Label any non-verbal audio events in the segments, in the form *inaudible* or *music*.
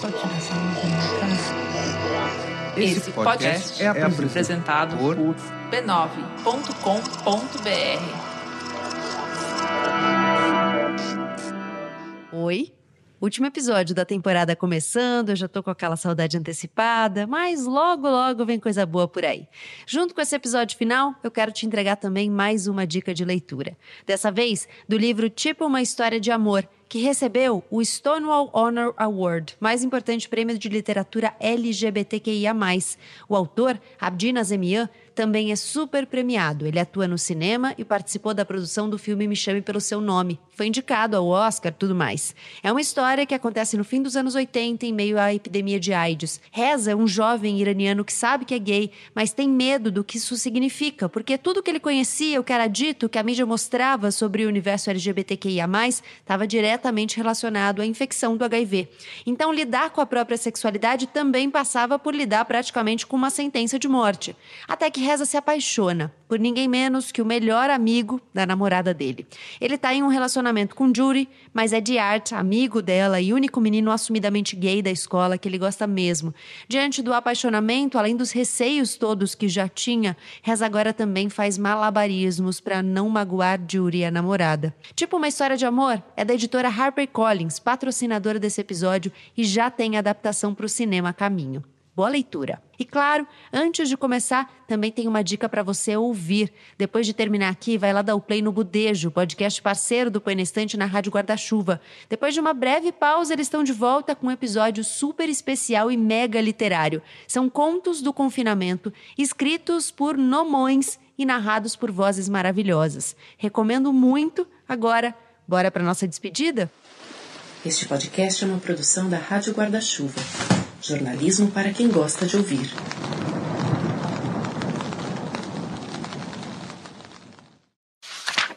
Pode tirar essa tá? Esse podcast é, é apresentado por b9.com.br. Oi? Último episódio da temporada começando, eu já tô com aquela saudade antecipada, mas logo, logo vem coisa boa por aí. Junto com esse episódio final, eu quero te entregar também mais uma dica de leitura. Dessa vez, do livro Tipo Uma História de Amor, que recebeu o Stonewall Honor Award, mais importante prêmio de literatura LGBTQIA+. O autor, Abdi Zemian, também é super premiado. Ele atua no cinema e participou da produção do filme Me Chame Pelo Seu Nome, foi indicado ao Oscar, tudo mais. É uma história que acontece no fim dos anos 80, em meio à epidemia de AIDS. Reza é um jovem iraniano que sabe que é gay, mas tem medo do que isso significa, porque tudo que ele conhecia, o que era dito, o que a mídia mostrava sobre o universo LGBTQIA+, estava diretamente relacionado à infecção do HIV. Então, lidar com a própria sexualidade também passava por lidar praticamente com uma sentença de morte. Até que Reza se apaixona por ninguém menos que o melhor amigo da namorada dele. Ele está em um relacionamento com Jury, mas é de arte, amigo dela e único menino assumidamente gay da escola que ele gosta mesmo. Diante do apaixonamento, além dos receios todos que já tinha, Reza agora também faz malabarismos para não magoar e a namorada. Tipo uma história de amor, é da editora HarperCollins, patrocinadora desse episódio, e já tem adaptação para o cinema a caminho. Boa leitura! E claro, antes de começar, também tem uma dica para você ouvir. Depois de terminar aqui, vai lá dar o play no Budejo, podcast parceiro do Põe na Estante na Rádio Guarda-Chuva. Depois de uma breve pausa, eles estão de volta com um episódio super especial e mega literário. São contos do confinamento, escritos por nomões e narrados por vozes maravilhosas. Recomendo muito. Agora, bora para nossa despedida? Este podcast é uma produção da Rádio Guarda-Chuva. Jornalismo para quem gosta de ouvir.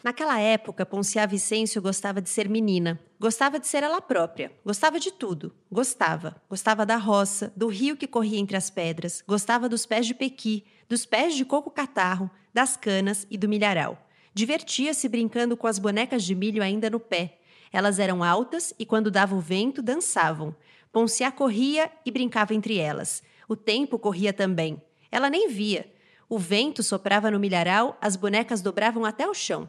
Naquela época, Poncia Vicêncio gostava de ser menina, gostava de ser ela própria, gostava de tudo, gostava. Gostava da roça, do rio que corria entre as pedras, gostava dos pés de pequi, dos pés de coco catarro, das canas e do milharal. Divertia-se brincando com as bonecas de milho ainda no pé. Elas eram altas e, quando dava o vento, dançavam. Poncia corria e brincava entre elas. O tempo corria também. Ela nem via. O vento soprava no milharal, as bonecas dobravam até o chão.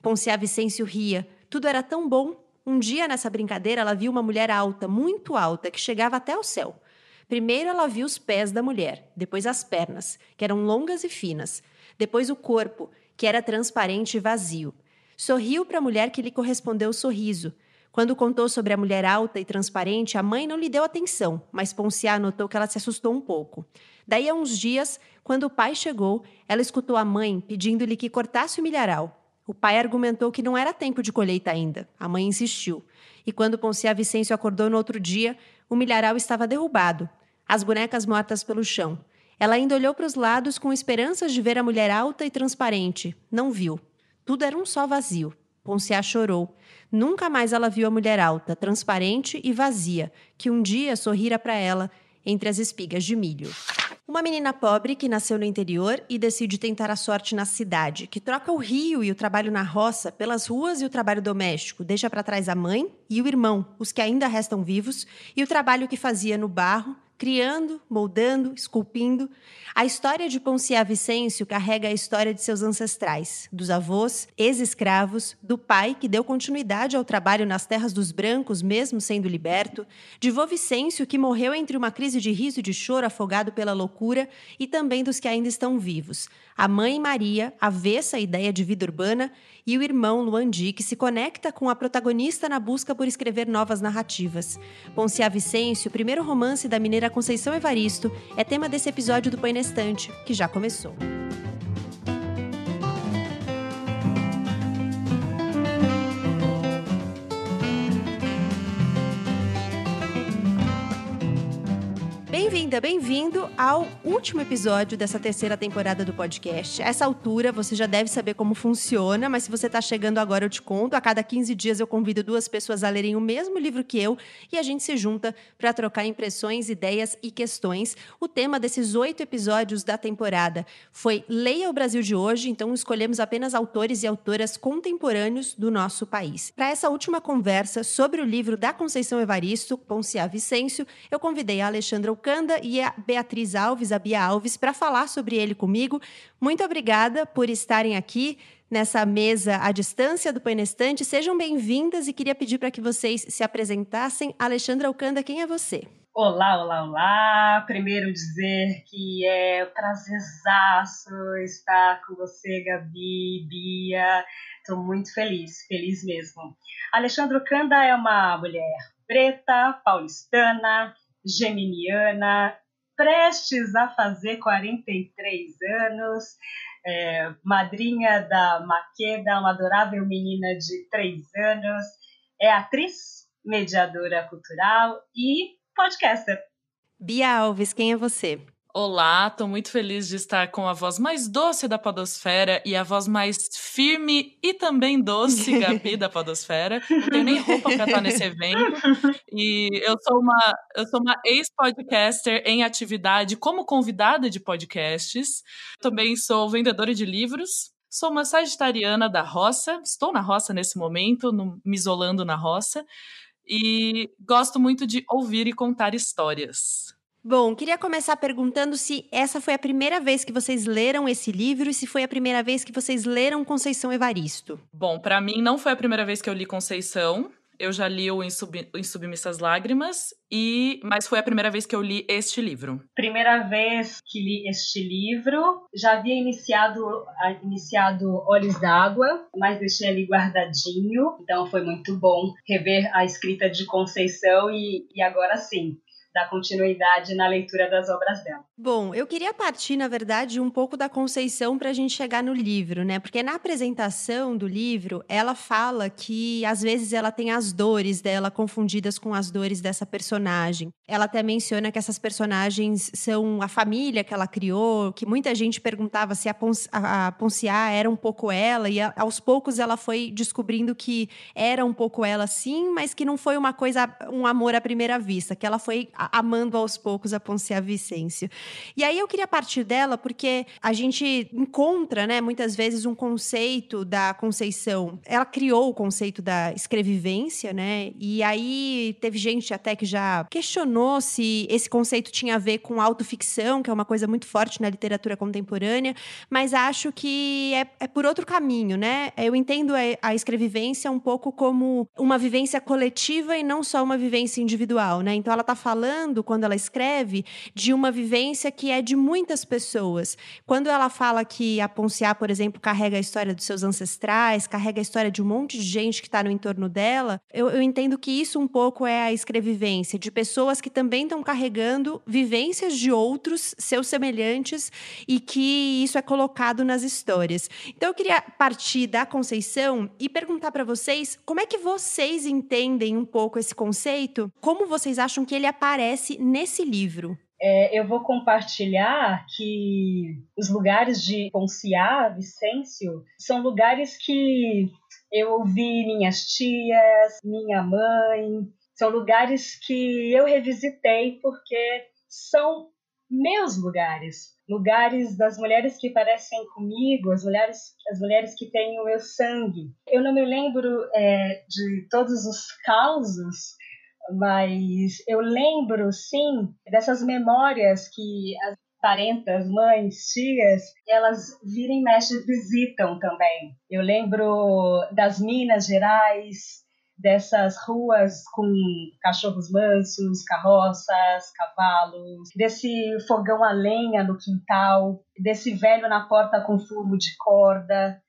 Poncia Vicêncio ria. Tudo era tão bom. Um dia, nessa brincadeira, ela viu uma mulher alta, muito alta, que chegava até o céu. Primeiro ela viu os pés da mulher, depois as pernas, que eram longas e finas, depois o corpo, que era transparente e vazio. Sorriu para a mulher que lhe correspondeu o sorriso. Quando contou sobre a mulher alta e transparente, a mãe não lhe deu atenção, mas Ponciá notou que ela se assustou um pouco. Daí a uns dias, quando o pai chegou, ela escutou a mãe pedindo-lhe que cortasse o milharal. O pai argumentou que não era tempo de colheita ainda. A mãe insistiu. E quando Ponciá Vicêncio acordou no outro dia, o milharal estava derrubado, as bonecas mortas pelo chão. Ela ainda olhou para os lados com esperanças de ver a mulher alta e transparente. Não viu. Tudo era um só vazio. Ponciá chorou. Nunca mais ela viu a mulher alta, transparente e vazia, que um dia sorrira para ela entre as espigas de milho. Uma menina pobre que nasceu no interior e decide tentar a sorte na cidade, que troca o rio e o trabalho na roça pelas ruas e o trabalho doméstico, deixa para trás a mãe e o irmão, os que ainda restam vivos, e o trabalho que fazia no barro, criando, moldando, esculpindo. A história de Poncia Vicêncio carrega a história de seus ancestrais, dos avós, ex-escravos, do pai, que deu continuidade ao trabalho nas terras dos brancos, mesmo sendo liberto, de vô Vicêncio, que morreu entre uma crise de riso e de choro afogado pela loucura, e também dos que ainda estão vivos. A mãe Maria, avessa à ideia de vida urbana, e o irmão Luandi, que se conecta com a protagonista na busca por escrever novas narrativas. a Vicêncio, o primeiro romance da mineira Conceição Evaristo, é tema desse episódio do Põe na Estante, que já começou. Bem-vinda, bem-vindo ao último episódio dessa terceira temporada do podcast. A essa altura você já deve saber como funciona, mas se você está chegando agora, eu te conto. A cada 15 dias eu convido duas pessoas a lerem o mesmo livro que eu e a gente se junta para trocar impressões, ideias e questões. O tema desses oito episódios da temporada foi Leia o Brasil de hoje, então escolhemos apenas autores e autoras contemporâneos do nosso país. Para essa última conversa sobre o livro da Conceição Evaristo, Poncia Vicêncio, eu convidei a Alexandra Procanda e a Beatriz Alves, a Bia Alves, para falar sobre ele comigo. Muito obrigada por estarem aqui nessa mesa à distância do Painestante. Sejam bem-vindas e queria pedir para que vocês se apresentassem. Alexandra Alcanda, quem é você? Olá, olá, olá! Primeiro dizer que é um prazerzaço estar com você, Gabi, Bia. Estou muito feliz, feliz mesmo. Alexandra Alcanda é uma mulher preta, paulistana, geminiana, prestes a fazer 43 anos, é, madrinha da Maqueda, uma adorável menina de 3 anos, é atriz, mediadora cultural e podcaster. Bia Alves, quem é você? Olá, estou muito feliz de estar com a voz mais doce da Podosfera e a voz mais firme e também doce, Gabi, *laughs* da Podosfera. Não tenho nem roupa para estar nesse evento. E eu sou uma, eu sou uma ex-podcaster em atividade como convidada de podcasts. Também sou vendedora de livros. Sou uma sagitariana da roça. Estou na roça nesse momento, no, me isolando na roça. E gosto muito de ouvir e contar histórias. Bom, queria começar perguntando se essa foi a primeira vez que vocês leram esse livro e se foi a primeira vez que vocês leram Conceição Evaristo. Bom, para mim não foi a primeira vez que eu li Conceição. Eu já li o Insubmissas Lágrimas, e mas foi a primeira vez que eu li este livro. Primeira vez que li este livro, já havia iniciado iniciado Olhos d'Água, mas deixei ali guardadinho, então foi muito bom rever a escrita de Conceição e, e agora sim, dar continuidade na leitura das obras dela. Bom, eu queria partir, na verdade, um pouco da Conceição para a gente chegar no livro, né? Porque na apresentação do livro, ela fala que às vezes ela tem as dores dela confundidas com as dores dessa personagem. Ela até menciona que essas personagens são a família que ela criou, que muita gente perguntava se a, Pon a Ponciá era um pouco ela, e a, aos poucos ela foi descobrindo que era um pouco ela sim, mas que não foi uma coisa, um amor à primeira vista, que ela foi amando aos poucos a Poncia Vicêncio. E aí eu queria partir dela porque a gente encontra, né, muitas vezes um conceito da Conceição. Ela criou o conceito da escrevivência, né? E aí teve gente até que já questionou se esse conceito tinha a ver com autoficção, que é uma coisa muito forte na literatura contemporânea, mas acho que é, é por outro caminho, né? Eu entendo a escrevivência um pouco como uma vivência coletiva e não só uma vivência individual, né? Então ela está falando falando, quando ela escreve, de uma vivência que é de muitas pessoas. Quando ela fala que a Ponciá, por exemplo, carrega a história dos seus ancestrais, carrega a história de um monte de gente que está no entorno dela, eu, eu entendo que isso um pouco é a escrevivência, de pessoas que também estão carregando vivências de outros, seus semelhantes, e que isso é colocado nas histórias. Então eu queria partir da Conceição e perguntar para vocês como é que vocês entendem um pouco esse conceito, como vocês acham que ele aparece aparece nesse livro? É, eu vou compartilhar que os lugares de Ponciá, Vicêncio, são lugares que eu ouvi minhas tias, minha mãe, são lugares que eu revisitei porque são meus lugares, lugares das mulheres que parecem comigo, as mulheres, as mulheres que têm o meu sangue. Eu não me lembro é, de todos os causos mas eu lembro, sim, dessas memórias que as parentas, mães, tias, elas virem e visitam também. Eu lembro das Minas Gerais, dessas ruas com cachorros mansos, carroças, cavalos, desse fogão a lenha no quintal, desse velho na porta com fumo de corda,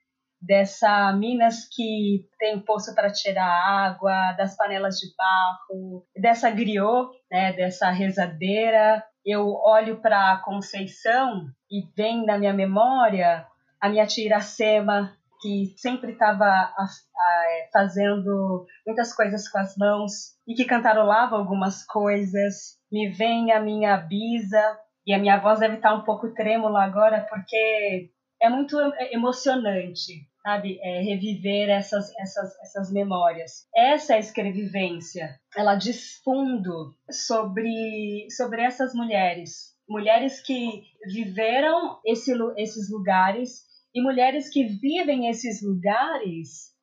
dessa Minas que tem poço para tirar água, das panelas de barro, dessa griot, né, dessa rezadeira. Eu olho para Conceição e vem na minha memória a minha tia Iracema, que sempre estava ah, eh, fazendo muitas coisas com as mãos e que cantarolava algumas coisas. Me vem a minha bisa, e a minha voz deve estar tá um pouco trêmula agora, porque é muito é emocionante sabe, é, reviver essas, essas, essas memórias. Essa escrevivência, ela diz fundo sobre, sobre essas mulheres, mulheres que viveram esse, esses lugares e mulheres que vivem esses lugares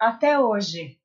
até hoje.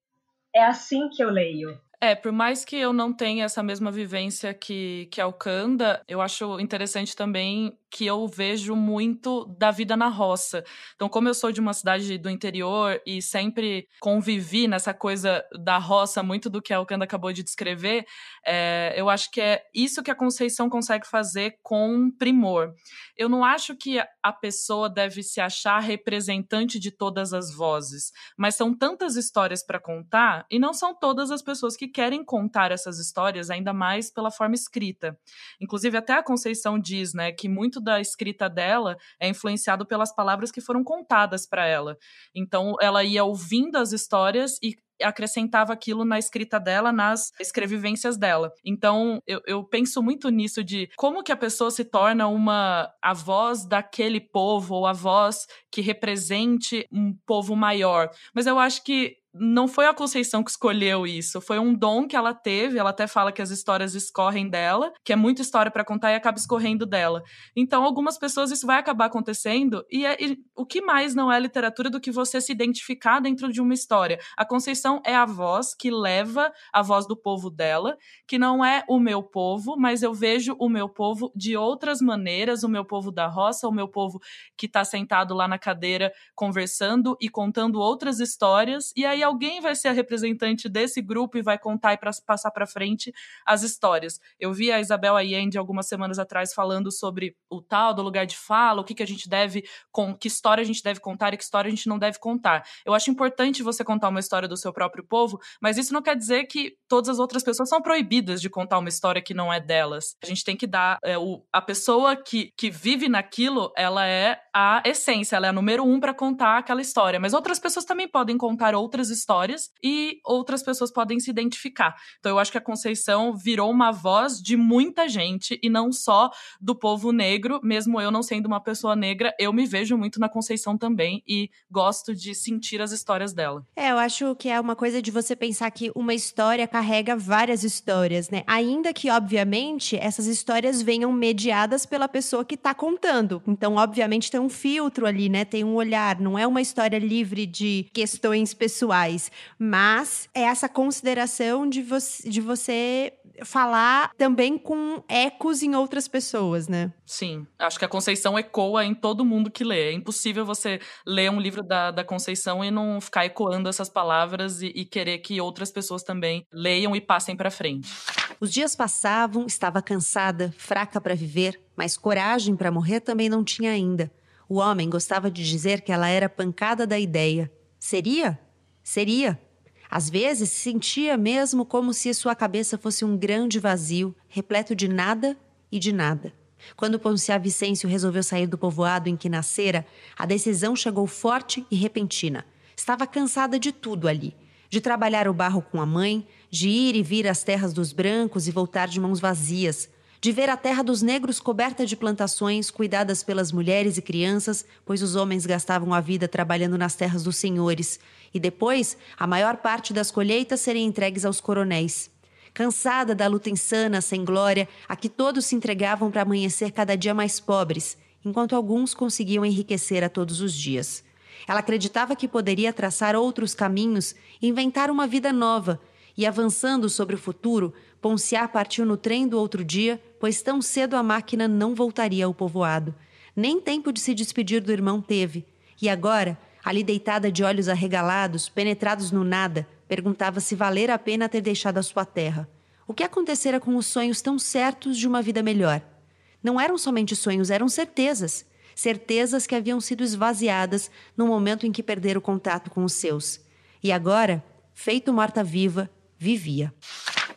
É assim que eu leio. É, por mais que eu não tenha essa mesma vivência que, que Alcanda, eu acho interessante também que eu vejo muito da vida na roça. Então, como eu sou de uma cidade do interior e sempre convivi nessa coisa da roça, muito do que a Alcanda acabou de descrever, é, eu acho que é isso que a Conceição consegue fazer com primor. Eu não acho que a pessoa deve se achar representante de todas as vozes, mas são tantas histórias para contar e não são todas as pessoas que querem contar essas histórias, ainda mais pela forma escrita. Inclusive, até a Conceição diz né, que muito muito da escrita dela é influenciado pelas palavras que foram contadas para ela. Então, ela ia ouvindo as histórias e acrescentava aquilo na escrita dela, nas escrevivências dela. Então, eu, eu, penso muito nisso de como que a pessoa se torna uma a voz daquele povo ou a voz que represente um povo maior. Mas eu acho que não foi a Conceição que escolheu isso, foi um dom que ela teve. Ela até fala que as histórias escorrem dela, que é muita história para contar e acaba escorrendo dela. Então, algumas pessoas isso vai acabar acontecendo. E, é, e, o que mais não é literatura do que você se identificar dentro de uma história? A Conceição é a voz que leva a voz do povo dela, que não é o meu povo, mas eu vejo o meu povo de outras maneiras, o meu povo da roça, o meu povo que está sentado lá na cadeira conversando e contando outras histórias. E aí aí alguém vai ser a representante desse grupo e vai contar e pra, passar para frente as histórias. Eu vi a Isabel Allende algumas semanas atrás falando sobre o tal do lugar de fala, o que, que a gente deve, com, que história a gente deve contar e que história a gente não deve contar. Eu acho importante você contar uma história do seu próprio povo, mas isso não quer dizer que todas as outras pessoas são proibidas de contar uma história que não é delas. A gente tem que dar é, o, a pessoa que, que vive naquilo, ela é a essência, ela é a número um para contar aquela história. Mas outras pessoas também podem contar outras histórias e outras pessoas podem se identificar. Então eu acho que a Conceição virou uma voz de muita gente e não só do povo negro, mesmo eu não sendo uma pessoa negra, eu me vejo muito na Conceição também e gosto de sentir as histórias dela. É, eu acho que é uma coisa de você pensar que uma história carrega várias histórias, né? Ainda que, obviamente, essas histórias venham mediadas pela pessoa que está contando. Então, obviamente, tem um filtro ali, né? Tem um olhar. Não é uma história livre de questões pessoais mas é essa consideração de, vo de você falar também com ecos em outras pessoas, né? Sim. Acho que a Conceição ecoa em todo mundo que lê. É impossível você ler um livro da, da Conceição e não ficar ecoando essas palavras e, e querer que outras pessoas também leiam e passem para frente. Os dias passavam, estava cansada, fraca para viver, mas coragem para morrer também não tinha ainda. O homem gostava de dizer que ela era pancada da ideia. Seria? Seria. Às vezes sentia mesmo como se sua cabeça fosse um grande vazio, repleto de nada e de nada. Quando Ponciá Vicêncio resolveu sair do povoado em que nascera, a decisão chegou forte e repentina. Estava cansada de tudo ali de trabalhar o barro com a mãe, de ir e vir às terras dos brancos e voltar de mãos vazias, de ver a terra dos negros coberta de plantações cuidadas pelas mulheres e crianças, pois os homens gastavam a vida trabalhando nas terras dos senhores, e depois a maior parte das colheitas serem entregues aos coronéis. Cansada da luta insana, sem glória, a que todos se entregavam para amanhecer cada dia mais pobres, enquanto alguns conseguiam enriquecer a todos os dias. Ela acreditava que poderia traçar outros caminhos, inventar uma vida nova, e avançando sobre o futuro, Ponciar partiu no trem do outro dia, pois tão cedo a máquina não voltaria ao povoado. Nem tempo de se despedir do irmão teve. E agora Ali deitada de olhos arregalados, penetrados no nada, perguntava se valera a pena ter deixado a sua terra. O que acontecera com os sonhos tão certos de uma vida melhor? Não eram somente sonhos, eram certezas. Certezas que haviam sido esvaziadas no momento em que perdera o contato com os seus. E agora, feito morta-viva, vivia.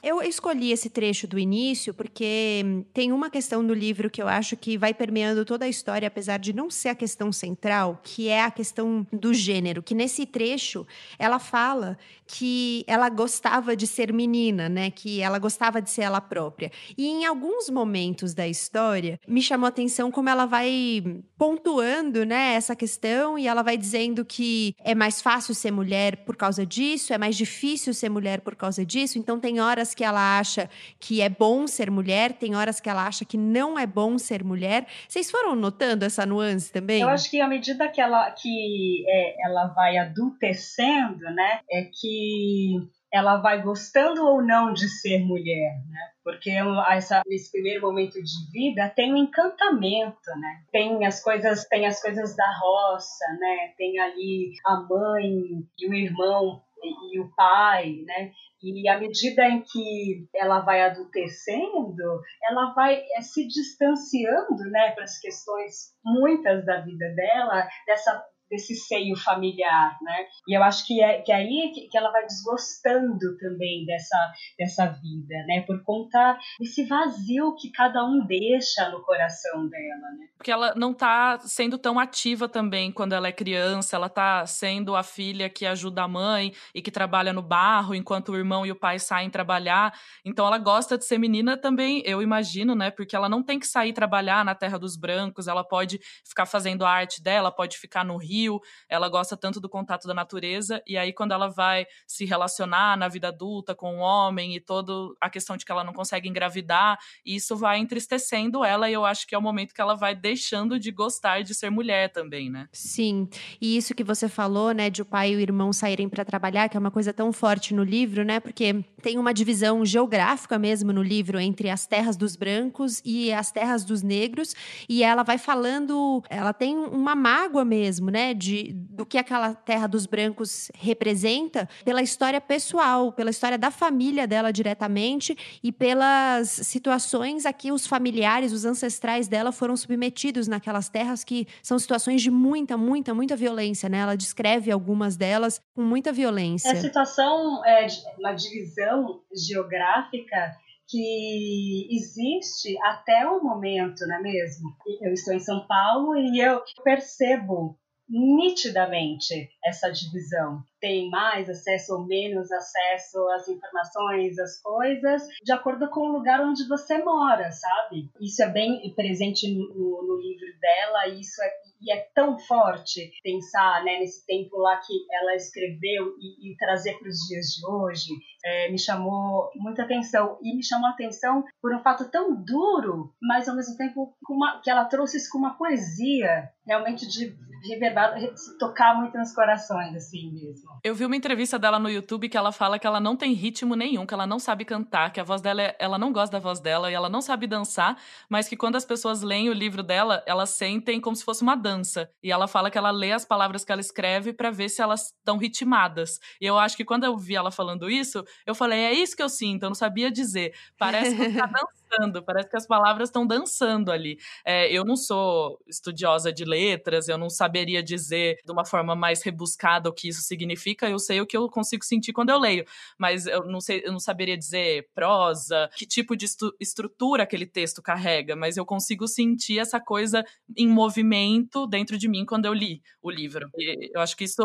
Eu escolhi esse trecho do início porque tem uma questão do livro que eu acho que vai permeando toda a história, apesar de não ser a questão central, que é a questão do gênero. Que nesse trecho ela fala que ela gostava de ser menina, né? Que ela gostava de ser ela própria. E em alguns momentos da história me chamou a atenção como ela vai pontuando, né, essa questão e ela vai dizendo que é mais fácil ser mulher por causa disso, é mais difícil ser mulher por causa disso. Então tem horas horas que ela acha que é bom ser mulher, tem horas que ela acha que não é bom ser mulher. Vocês foram notando essa nuance também? Eu acho que à medida que ela, que, é, ela vai adultecendo, né, é que ela vai gostando ou não de ser mulher, né? Porque essa, esse primeiro momento de vida tem um encantamento, né? Tem as coisas, tem as coisas da roça, né? Tem ali a mãe e o irmão e, o pai, né? E à medida em que ela vai adultecendo, ela vai eh, se distanciando, né, para as questões muitas da vida dela, dessa desse seio familiar, né? E eu acho que é que aí é que, que, ela vai desgostando também dessa dessa vida, né? Por conta desse vazio que cada um deixa no coração dela, né? Porque ela não tá sendo tão ativa também quando ela é criança, ela tá sendo a filha que ajuda a mãe e que trabalha no barro enquanto o irmão e o pai saem trabalhar. Então ela gosta de ser menina também, eu imagino, né? Porque ela não tem que sair trabalhar na terra dos brancos, ela pode ficar fazendo a arte dela, pode ficar no rio ela gosta tanto do contato da natureza, e aí quando ela vai se relacionar na vida adulta com o um homem e toda a questão de que ela não consegue engravidar, isso vai entristecendo ela, e eu acho que é o momento que ela vai deixando de gostar de ser mulher também, né? Sim, e isso que você falou, né, de o pai e o irmão saírem para trabalhar, que é uma coisa tão forte no livro, né, porque tem uma divisão geográfica mesmo no livro entre as terras dos brancos e as terras dos negros, e ela vai falando, ela tem uma mágoa mesmo, né, de, do que aquela terra dos brancos representa, pela história pessoal, pela história da família dela diretamente e pelas situações a que os familiares, os ancestrais dela foram submetidos naquelas terras que são situações de muita, muita, muita violência, né? Ela descreve algumas delas com muita violência. É a situação, é, uma divisão geográfica que existe até o momento, não é mesmo? Eu estou em São Paulo e eu percebo nitidamente essa divisão tem mais acesso ou menos acesso às informações, às coisas, de acordo com o lugar onde você mora, sabe? Isso é bem presente no, no livro dela, isso é, e é tão forte pensar né, nesse tempo lá que ela escreveu e, e trazer para os dias de hoje, é, me chamou muita atenção. E me chamou a atenção por um fato tão duro, mas ao mesmo tempo uma, que ela trouxe isso com uma poesia, realmente de reverbar, se tocar muito nos corações, assim mesmo. Eu vi uma entrevista dela no YouTube que ela fala que ela não tem ritmo nenhum, que ela não sabe cantar, que a voz dela, é, ela não gosta da voz dela e ela não sabe dançar, mas que quando as pessoas leem o livro dela, elas sentem como se fosse uma dança. E ela fala que ela lê as palavras que ela escreve para ver se elas estão ritmadas. E eu acho que quando eu vi ela falando isso, eu falei, é isso que eu sinto, eu não sabia dizer. Parece que tá dançando. *laughs* dançando, parece que as palavras estão dançando ali. É, eu não sou estudiosa de letras, eu não saberia dizer de uma forma mais rebuscada o que isso significa, eu sei o que eu consigo sentir quando eu leio, mas eu não sei, eu não saberia dizer prosa, que tipo de estrutura aquele texto carrega, mas eu consigo sentir essa coisa em movimento dentro de mim quando eu li o livro. E eu acho que isso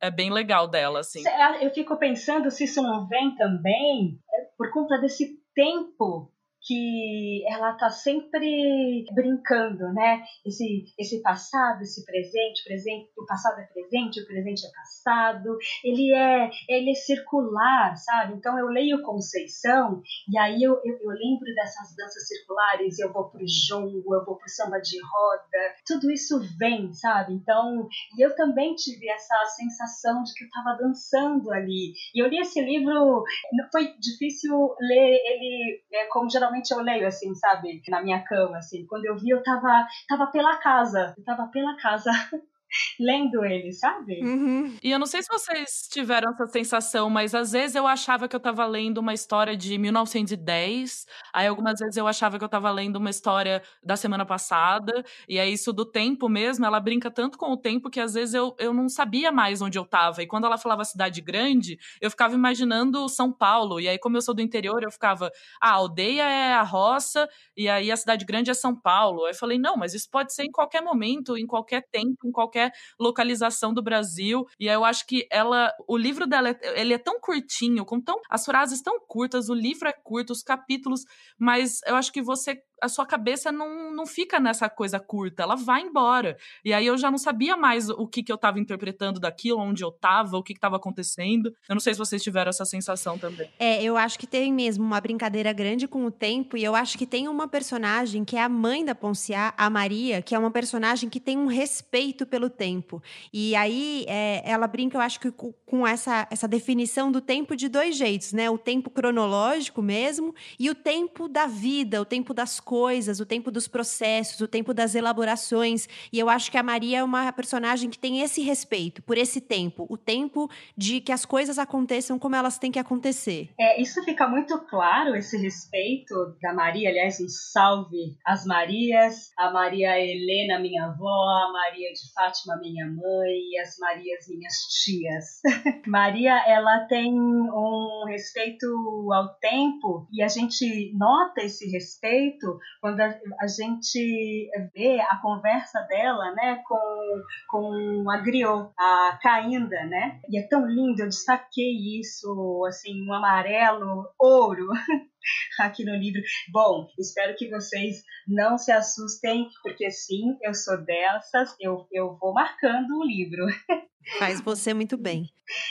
é bem legal dela, assim. Ah, eu fico pensando se isso não vem também é, por conta desse tempo que ela está sempre brincando, né? Esse, esse passado, esse presente, presente, o passado é presente, o presente é passado. Ele é, ele é circular, sabe? Então eu leio Conceição e aí eu, eu, eu lembro dessas danças circulares, eu vou pro jongo, eu vou pro samba de roda, tudo isso vem, sabe? Então, e eu também tive essa sensação de que eu estava dançando ali. E eu li esse livro, não foi difícil ler ele é, como geralmente geralmente eu leio, assim, sabe, na minha cama, assim. Quando eu vi, eu tava, tava pela casa, eu tava pela casa *laughs* *laughs* lendo ele, sabe? Uhum. E eu não sei se vocês tiveram essa sensação, mas às vezes eu achava que eu estava lendo uma história de 1910, aí algumas vezes eu achava que eu estava lendo uma história da semana passada, e é isso do tempo mesmo, ela brinca tanto com o tempo que às vezes eu, eu não sabia mais onde eu estava. E quando ela falava cidade grande, eu ficava imaginando São Paulo, e aí como eu sou do interior, eu ficava, ah, a aldeia é a roça, e aí a cidade grande é São Paulo. Aí eu falei, não, mas isso pode ser em qualquer momento, em qualquer tempo, em qualquer qualquer localização do Brasil. E eu acho que ela, o livro dela, é, ele é tão curtinho, com tão as frases tão curtas, o livro é curto, os capítulos, mas eu acho que você a sua cabeça não, não fica nessa coisa curta, ela vai embora. E aí eu já não sabia mais o que, que eu estava interpretando daquilo, onde eu estava, o que estava acontecendo. Eu não sei se vocês tiveram essa sensação também. É, eu acho que tem mesmo uma brincadeira grande com o tempo, e eu acho que tem uma personagem que é a mãe da Ponciá, a Maria, que é uma personagem que tem um respeito pelo tempo. E aí é, ela brinca, eu acho que com essa, essa definição do tempo de dois jeitos, né? O tempo cronológico mesmo e o tempo da vida, o tempo das coisas coisas, o tempo dos processos, o tempo das elaborações. E eu acho que a Maria é uma personagem que tem esse respeito por esse tempo, o tempo de que as coisas aconteçam como elas têm que acontecer. É, isso fica muito claro, esse respeito da Maria, aliás, um salve às Marias, a Maria Helena, minha avó, a Maria de Fátima, minha mãe, e as Marias, minhas tias. *laughs* Maria, ela tem um respeito ao tempo e a gente nota esse respeito quando a, a gente vê a conversa dela, né, com, com a Griot, a Caínda, né? E é tão lindo, eu destaquei isso, assim, um amarelo, ouro. *laughs* aqui no livro. Bom, espero que vocês não se assustem, porque sim, eu sou dessas, eu, eu vou marcando o livro. *laughs* Faz você muito bem.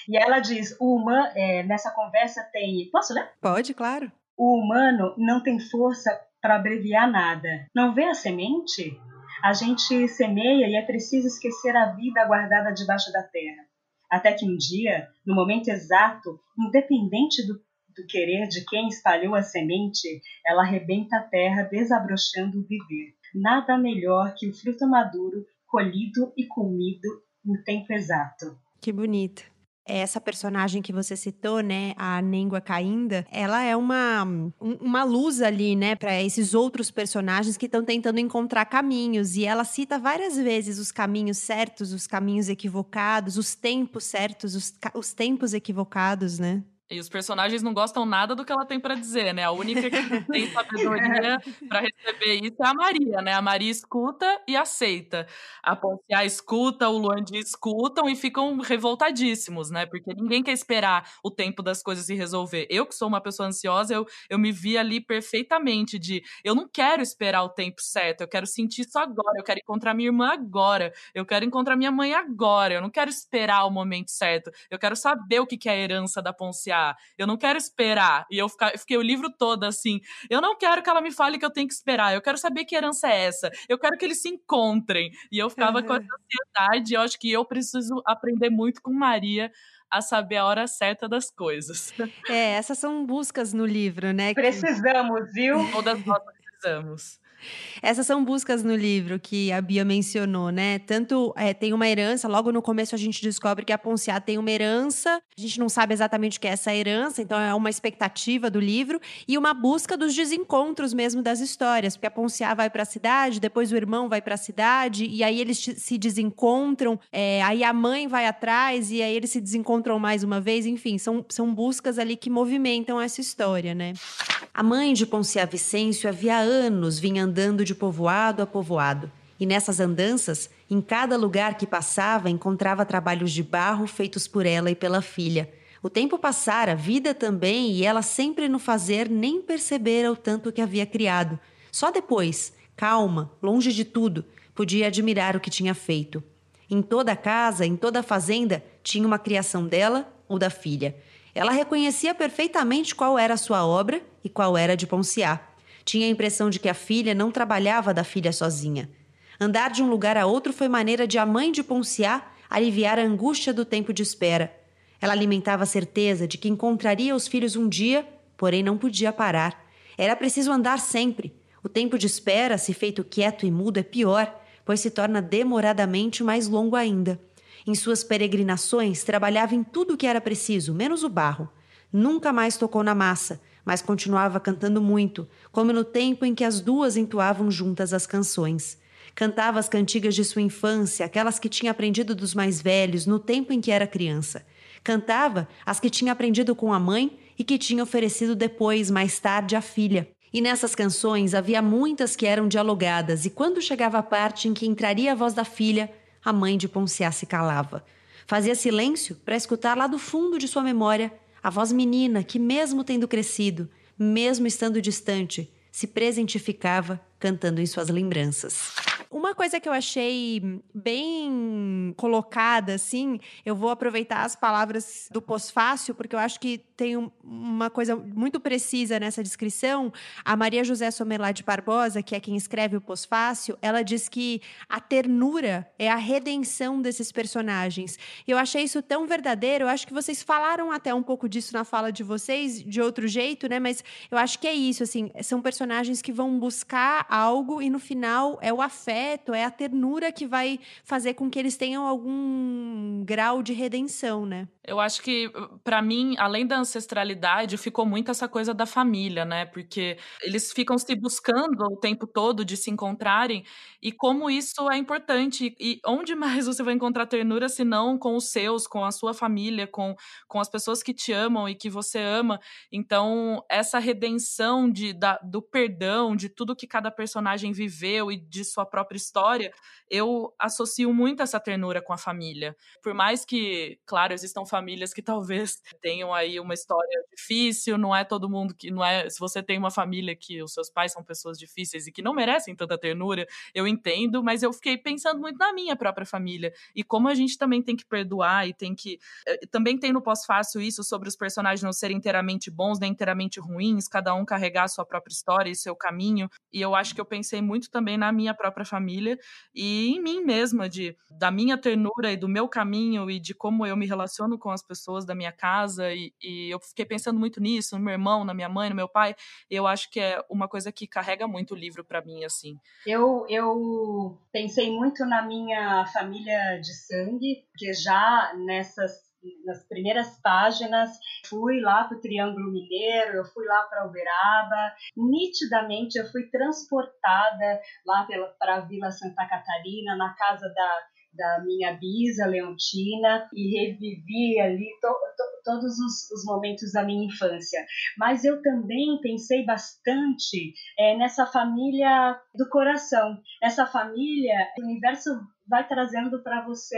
E ela diz: uma, é, nessa conversa tem. Posso ler? Pode, claro. O humano não tem força para abreviar nada. Não vê a semente? A gente semeia e é preciso esquecer a vida guardada debaixo da terra. Até que um dia, no momento exato, independente do, do querer de quem espalhou a semente, ela arrebenta a terra, desabrochando o viver. Nada melhor que o fruto maduro, colhido e comido no tempo exato. Que bonito essa personagem que você citou, né, a Nengua Cainda, ela é uma, uma luz ali, né, para esses outros personagens que estão tentando encontrar caminhos. E ela cita várias vezes os caminhos certos, os caminhos equivocados, os tempos certos, os, os tempos equivocados, né? E os personagens não gostam nada do que ela tem para dizer, né? A única que tem *laughs* é. sabedoria para receber isso é a Maria, né? A Maria escuta e aceita. A Ponciá escuta, o Luandi escutam e ficam revoltadíssimos, né? Porque ninguém quer esperar o tempo das coisas se resolver. Eu, que sou uma pessoa ansiosa, eu, eu me vi ali perfeitamente de eu não quero esperar o tempo certo, eu quero sentir isso agora, eu quero encontrar minha irmã agora, eu quero encontrar minha mãe agora, eu não quero esperar o momento certo, eu quero saber o que, que é a herança da Ponciá esperar. Eu não quero esperar. E eu, eu fiquei o livro todo assim. Eu não quero que ela me fale que eu tenho que esperar. Eu quero saber que herança é essa. Eu quero que eles se encontrem. E eu ficava uhum. com essa ansiedade. Eu acho que eu preciso aprender muito com Maria a saber a hora certa das coisas. É, essas são buscas no livro, né? Precisamos, viu? Todas nós precisamos. Essas são buscas no livro que a Bia mencionou, né? Tanto é, tem uma herança, logo no começo a gente descobre que a Ponciá tem uma herança, a gente não sabe exatamente o que é essa herança, então é uma expectativa do livro, e uma busca dos desencontros mesmo das histórias, porque a Ponciá vai para a cidade, depois o irmão vai para a cidade, e aí eles se desencontram, é, aí a mãe vai atrás, e aí eles se desencontram mais uma vez, enfim, são, são buscas ali que movimentam essa história, né? A mãe de Ponciá Vicêncio havia anos vinha andando de povoado a povoado, e nessas andanças, em cada lugar que passava, encontrava trabalhos de barro feitos por ela e pela filha. O tempo passara, a vida também, e ela sempre no fazer nem percebera o tanto que havia criado. Só depois, calma, longe de tudo, podia admirar o que tinha feito. Em toda a casa, em toda a fazenda, tinha uma criação dela ou da filha. Ela reconhecia perfeitamente qual era a sua obra e qual era de Ponciá. Tinha a impressão de que a filha não trabalhava da filha sozinha. Andar de um lugar a outro foi maneira de a mãe de Ponciá aliviar a angústia do tempo de espera. Ela alimentava a certeza de que encontraria os filhos um dia, porém não podia parar. Era preciso andar sempre. O tempo de espera, se feito quieto e mudo, é pior, pois se torna demoradamente mais longo ainda. Em suas peregrinações, trabalhava em tudo o que era preciso, menos o barro. Nunca mais tocou na massa, mas continuava cantando muito, como no tempo em que as duas entoavam juntas as canções. Cantava as cantigas de sua infância, aquelas que tinha aprendido dos mais velhos no tempo em que era criança. Cantava as que tinha aprendido com a mãe e que tinha oferecido depois, mais tarde, à filha. E nessas canções havia muitas que eram dialogadas, e quando chegava a parte em que entraria a voz da filha, a mãe de Ponciá se calava. Fazia silêncio para escutar lá do fundo de sua memória a voz menina que, mesmo tendo crescido, mesmo estando distante, se presentificava cantando em suas lembranças. Uma coisa que eu achei bem colocada, assim, eu vou aproveitar as palavras do pós-fácil, porque eu acho que tem uma coisa muito precisa nessa descrição. A Maria José Somerlá de Barbosa, que é quem escreve o pós-fácil, ela diz que a ternura é a redenção desses personagens. Eu achei isso tão verdadeiro, eu acho que vocês falaram até um pouco disso na fala de vocês, de outro jeito, né? Mas eu acho que é isso, assim, são personagens que vão buscar algo e no final é o afeto afeto, é a ternura que vai fazer com que eles tenham algum grau de redenção, né? Eu acho que, para mim, além da ancestralidade, ficou muito essa coisa da família, né? Porque eles ficam se buscando o tempo todo de se encontrarem e como isso é importante. E onde *laughs* mais você vai encontrar ternura se não com os seus, com a sua família, com, com as pessoas que te amam e que você ama? Então, essa redenção de, da, do perdão, de tudo que cada personagem viveu e de sua própria própria história, eu associo muito essa ternura com a família. Por mais que, claro, existam famílias que *laughs* talvez tenham aí uma história difícil, não é todo mundo que não é, se você tem uma família que os seus pais são pessoas difíceis e que não merecem tanta ternura, eu entendo, mas eu fiquei pensando muito na minha própria família e como a gente também tem que perdoar e tem que eh, também tem no pós-fácil isso sobre os personagens não serem inteiramente bons nem inteiramente ruins, cada um carregar a sua própria história e seu caminho, e eu acho que eu pensei muito também na minha própria família família e em mim mesma, de da minha ternura e do meu caminho e de como eu me relaciono com as pessoas da minha casa. E, e eu fiquei pensando muito nisso, no meu irmão, na minha mãe, no meu pai. Eu acho que é uma coisa que carrega muito o livro para mim, assim. Eu, eu pensei muito na minha família de sangue, porque já nessas nas primeiras páginas, fui lá para o Triângulo Mineiro, eu fui lá para Uberaba, nitidamente eu fui transportada lá para a Vila Santa Catarina, na casa da, da minha bisa Leontina, e revivi ali to, to, todos os, os, momentos da minha infância. Mas eu também pensei bastante é, nessa família do coração, essa família o universo vai trazendo para você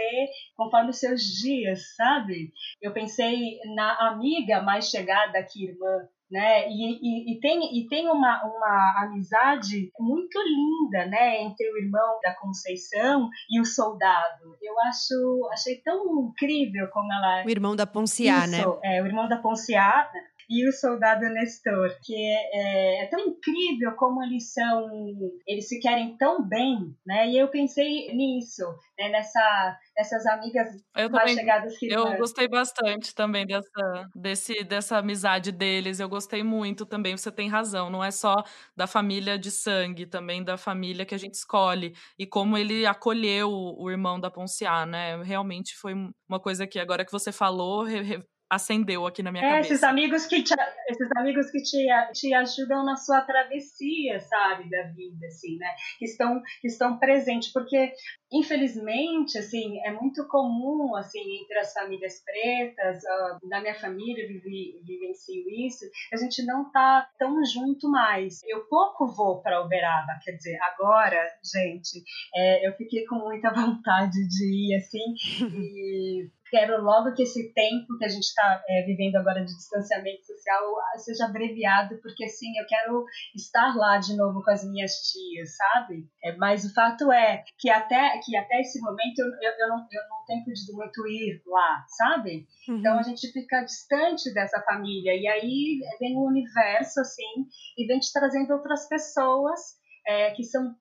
conforme os seus dias, sabe? Eu pensei na amiga mais chegada que irmã, né? E, e, e, tem, e tem uma, uma amizade muito linda, né? Entre o irmão da Conceição e o soldado. Eu acho, achei tão incrível como ela. O irmão da Ponciá, né? Isso, né? É, o irmão da Ponciá, e o soldado Nestor, que é, é, é, tão incrível como eles são, eles se querem tão bem, né? E eu pensei nisso, né? nessa nessas amigas eu mais também, chegadas que eu gostei bastante também dessa desse dessa amizade deles eu gostei muito também você tem razão não é só da família de sangue também da família que a gente escolhe e como ele acolheu o irmão da Ponciá né realmente foi uma coisa que agora que você falou re, re, acendeu aqui na minha é, cabeça. Esses amigos que te, esses amigos que te, te ajudam na sua travessia, sabe, da vida, assim, né? Que estão, estão presentes, porque infelizmente, assim, é muito comum, assim, entre as famílias pretas, uh, ah, na minha família vivi, vivencio isso, a gente não tá tão junto mais. Eu pouco vou para Uberaba, quer dizer, agora, gente, é, eu fiquei com muita *laughs* vontade de ir, assim, e quero logo que esse tempo que a gente está é, vivendo agora de distanciamento social ah, seja abreviado, porque assim, eu quero estar lá de novo com as minhas tias, sabe? É, mas o fato é que até, que até esse momento eu, eu, eu não, eu não tenho podido muito ir lá, sabe? Uhum. Então a gente fica distante dessa família, e aí vem o universo, assim, e vem te trazendo outras pessoas é, que são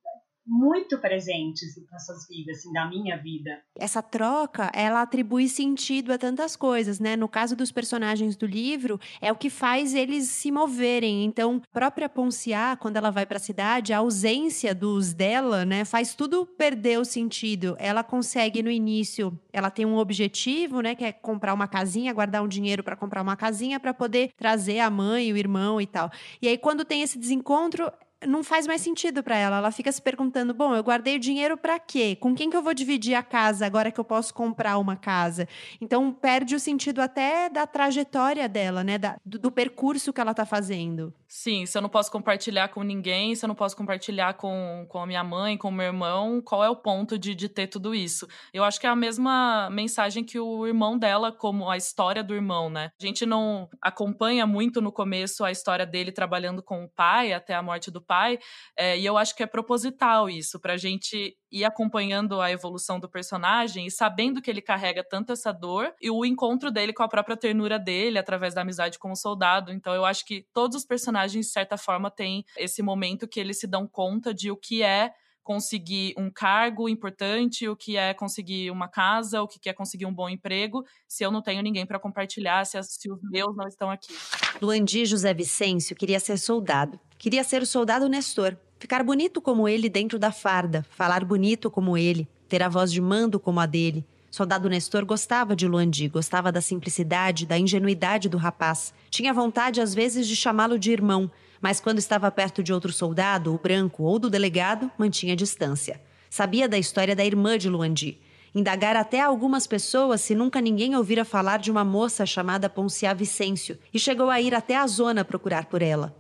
muito presentes nessas vidas, assim, da minha vida. Essa troca, ela atribui sentido a tantas coisas, né? No caso dos personagens do livro, é o que faz eles se moverem. Então, própria Ponciá, quando ela vai para a cidade, a ausência dos dela, né, faz tudo perder o sentido. Ela consegue no início, ela tem um objetivo, né, que é comprar uma casinha, guardar um dinheiro para comprar uma casinha para poder trazer a mãe, o irmão e tal. E aí quando tem esse desencontro, não faz mais sentido para ela. Ela fica se perguntando: bom, eu guardei o dinheiro para quê? Com quem que eu vou dividir a casa agora que eu posso comprar uma casa? Então perde o sentido até da trajetória dela, né? Da, do, do, percurso que ela tá fazendo. Sim, se eu não posso compartilhar com ninguém, se eu não posso compartilhar com, com a minha mãe, com o meu irmão, qual é o ponto de, de ter tudo isso? Eu acho que é a mesma mensagem que o irmão dela, como a história do irmão, né? A gente não acompanha muito no começo a história dele trabalhando com o pai até a morte do pai pai. É, e eu acho que é proposital isso, para a gente ir acompanhando a evolução do personagem e sabendo que ele carrega tanto essa dor e o encontro dele com a própria ternura dele através da amizade com o soldado. Então eu acho que todos os personagens, de certa forma, têm esse momento que eles se dão conta de o que é conseguir um cargo importante, o que é conseguir uma casa, o que é conseguir um bom emprego, se eu não tenho ninguém para compartilhar, se, se os meus não estão aqui. Luandi José Vicêncio queria ser soldado. Queria ser o soldado Nestor. Ficar bonito como ele dentro da farda, falar bonito como ele, ter a voz de mando como a dele. Soldado Nestor gostava de Luandi, gostava da simplicidade, da ingenuidade do rapaz. Tinha vontade, às vezes, de chamá-lo de irmão, mas quando estava perto de outro soldado, o branco ou do delegado, mantinha distância. Sabia da história da irmã de Luandi. Indagara até algumas pessoas se nunca ninguém ouvira falar de uma moça chamada Ponciá Vicêncio e chegou a ir até a zona procurar por ela.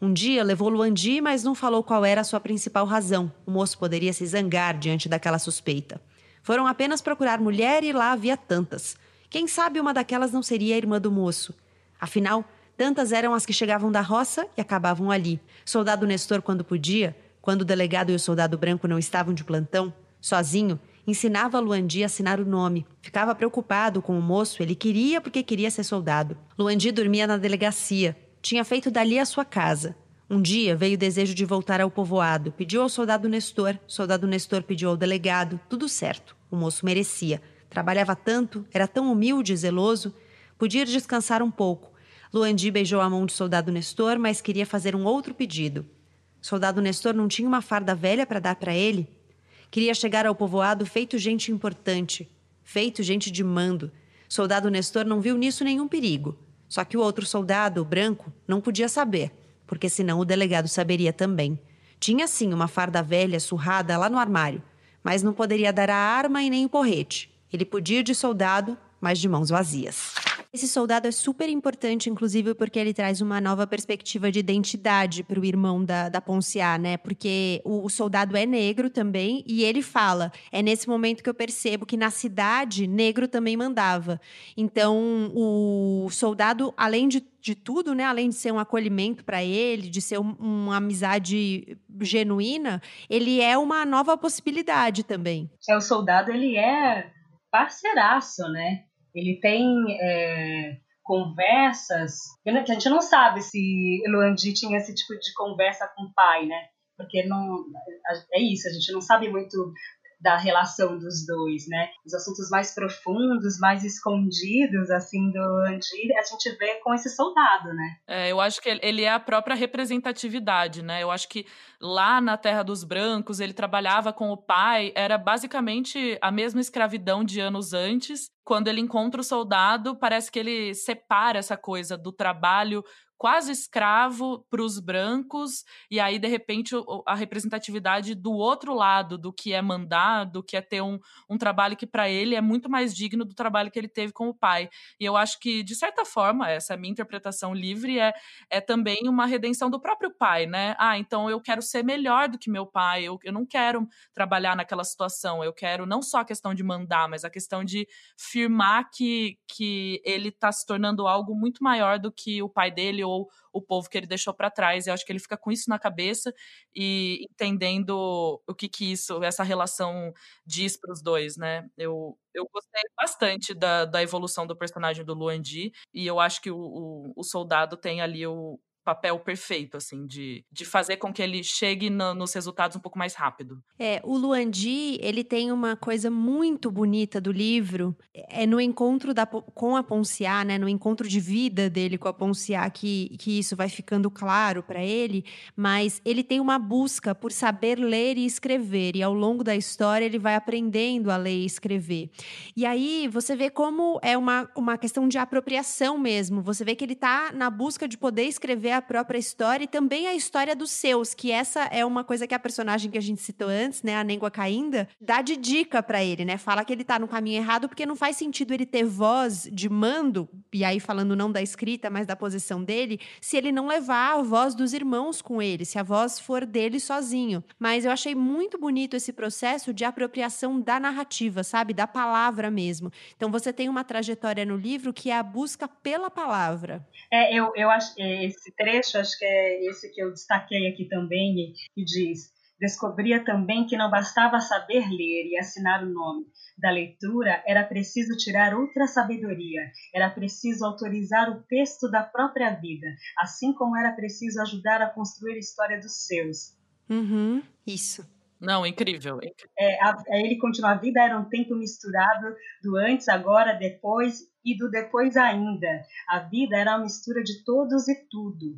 Um dia levou Luandi, mas não falou qual era a sua principal razão. O moço poderia se zangar diante daquela suspeita. Foram apenas procurar mulher e lá havia tantas. Quem sabe uma daquelas não seria a irmã do moço. Afinal, tantas eram as que chegavam da roça e acabavam ali. Soldado Nestor, quando podia, quando o delegado e o soldado branco não estavam de plantão, sozinho, ensinava Luandi a assinar o nome. Ficava preocupado com o moço, ele queria porque queria ser soldado. Luandi dormia na delegacia, tinha feito dali a sua casa. Um dia veio o desejo de voltar ao povoado, pediu ao soldado Nestor, soldado Nestor pediu ao delegado, tudo certo. O moço merecia. Trabalhava tanto, era tão humilde e zeloso, podia descansar um pouco. Luandi beijou a mão de soldado Nestor, mas queria fazer um outro pedido. Soldado Nestor não tinha uma farda velha para dar para ele? Queria chegar ao povoado feito gente importante, feito gente de mando. Soldado Nestor não viu nisso nenhum perigo. Só que o outro soldado, o branco, não podia saber, porque senão o delegado saberia também. Tinha sim uma farda velha surrada lá no armário, mas não poderia dar a arma e nem o porrete. Ele podia ir de soldado, mas de mãos vazias. Esse soldado é super importante, inclusive, porque ele traz uma nova perspectiva de identidade para o irmão da, da Ponciá, né? Porque o, o, soldado é negro também, e ele fala: é nesse momento que eu percebo que na cidade negro também mandava. Então, o soldado, além de, de tudo, né? Além de ser um acolhimento para ele, de ser um, uma amizade genuína, ele é uma nova possibilidade também. É, o soldado, ele é parceiraço, né? Ele tem é, conversas que a gente não sabe se Luandi tinha esse tipo de conversa com o pai, né? Porque não é isso, a gente não sabe muito da relação dos dois, né? Os assuntos mais profundos, mais escondidos, assim, do Andir, a gente vê com esse soldado, né? É, eu acho que ele é a própria representatividade, né? Eu acho que lá na Terra dos Brancos, ele trabalhava com o pai, era basicamente a mesma escravidão de anos antes, quando ele encontra o soldado, parece que ele separa essa coisa do trabalho quase escravo para os brancos, e aí, de repente, a representatividade do outro lado, do que é mandar, do que é ter um, um trabalho que para ele é muito mais digno do trabalho que ele teve com o pai. E eu acho que, de certa forma, essa é a minha interpretação livre é, é também uma redenção do próprio pai, né? Ah, então eu quero ser melhor do que meu pai, eu, eu não quero trabalhar naquela situação, eu quero não só a questão de mandar, mas a questão de firmar que, que ele está se tornando algo muito maior do que o pai dele ou ou o povo que ele deixou para trás. Eu acho que ele fica com isso na cabeça e entendendo o que que isso, essa relação diz para os dois, né? Eu, eu gostei bastante da, da evolução do personagem do Luandi e eu acho que o, o, o soldado tem ali o, papel perfeito, assim, de, de fazer com que ele chegue no, nos resultados um pouco mais rápido. É, o Luandi, ele tem uma coisa muito bonita do livro, é, é no encontro da, com a Ponciá, né, no encontro de vida dele com a Ponciá, que, que isso vai ficando claro para ele, mas ele tem uma busca por saber ler e escrever, e ao longo da história ele vai aprendendo a ler e escrever. E aí você vê como é uma, uma questão de apropriação mesmo, você vê que ele está na busca de poder escrever a própria história e também a história dos seus, que essa é uma coisa que a personagem que a gente citou antes, né, a Nengua Cainda, dá de dica para ele, né? Fala que ele tá no caminho errado porque não faz sentido ele ter voz de mando, e aí falando não da escrita, mas da posição dele, se ele não levar a voz dos irmãos com ele, se a voz for dele sozinho. Mas eu achei muito bonito esse processo de apropriação da narrativa, sabe? Da palavra mesmo. Então você tem uma trajetória no livro que é a busca pela palavra. É, eu, eu acho é, esse, trecho, acho que é esse que eu destaquei aqui também, que diz: Descobria também que não bastava saber ler e assinar o nome da leitura, era preciso tirar outra sabedoria, era preciso autorizar o texto da própria vida, assim como era preciso ajudar a construir a história dos seus. Uhum, isso. Não, incrível. É, a, a é ele continua. A vida era um tempo misturado do antes, agora, depois e do depois ainda. A vida era uma mistura de todos e tudo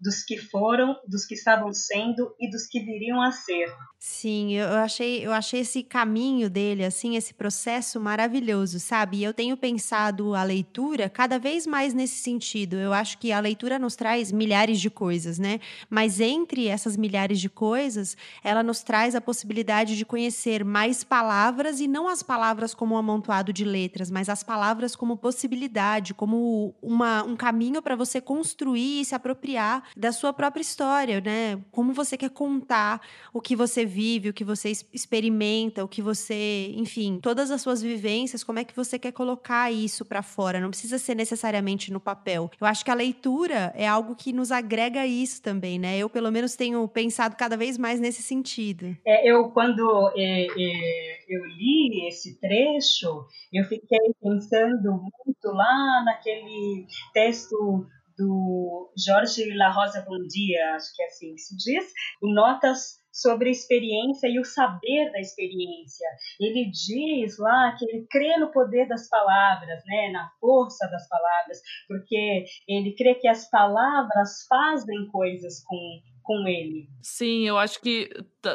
dos que foram, dos que estavam sendo e dos que viriam a ser. Sim, eu achei, eu achei esse caminho dele, assim, esse processo maravilhoso, sabe? E eu tenho pensado a leitura cada vez mais nesse sentido. Eu acho que a leitura nos traz milhares de coisas, né? Mas entre essas milhares de coisas, ela nos traz a possibilidade de conhecer mais palavras e não as palavras como um amontoado de letras, mas as palavras como possibilidade, como uma, um caminho para você construir e se apropriar da sua própria história, né? Como você quer contar o que você vive, o que você experimenta, o que você, enfim, todas as suas vivências, como é que você quer colocar isso para fora? Não precisa ser necessariamente no papel. Eu acho que a leitura é algo que nos agrega isso também, né? Eu, pelo menos, tenho pensado cada vez mais nesse sentido. É, eu, quando é, é, eu li esse trecho, eu fiquei pensando muito lá naquele texto do Jorge La Rosa Bondia, acho que é assim que se diz, em notas sobre a experiência e o saber da experiência. Ele diz lá que ele crê no poder das palavras, né, na força das palavras, porque ele crê que as palavras fazem coisas com com ele. Sim, eu acho que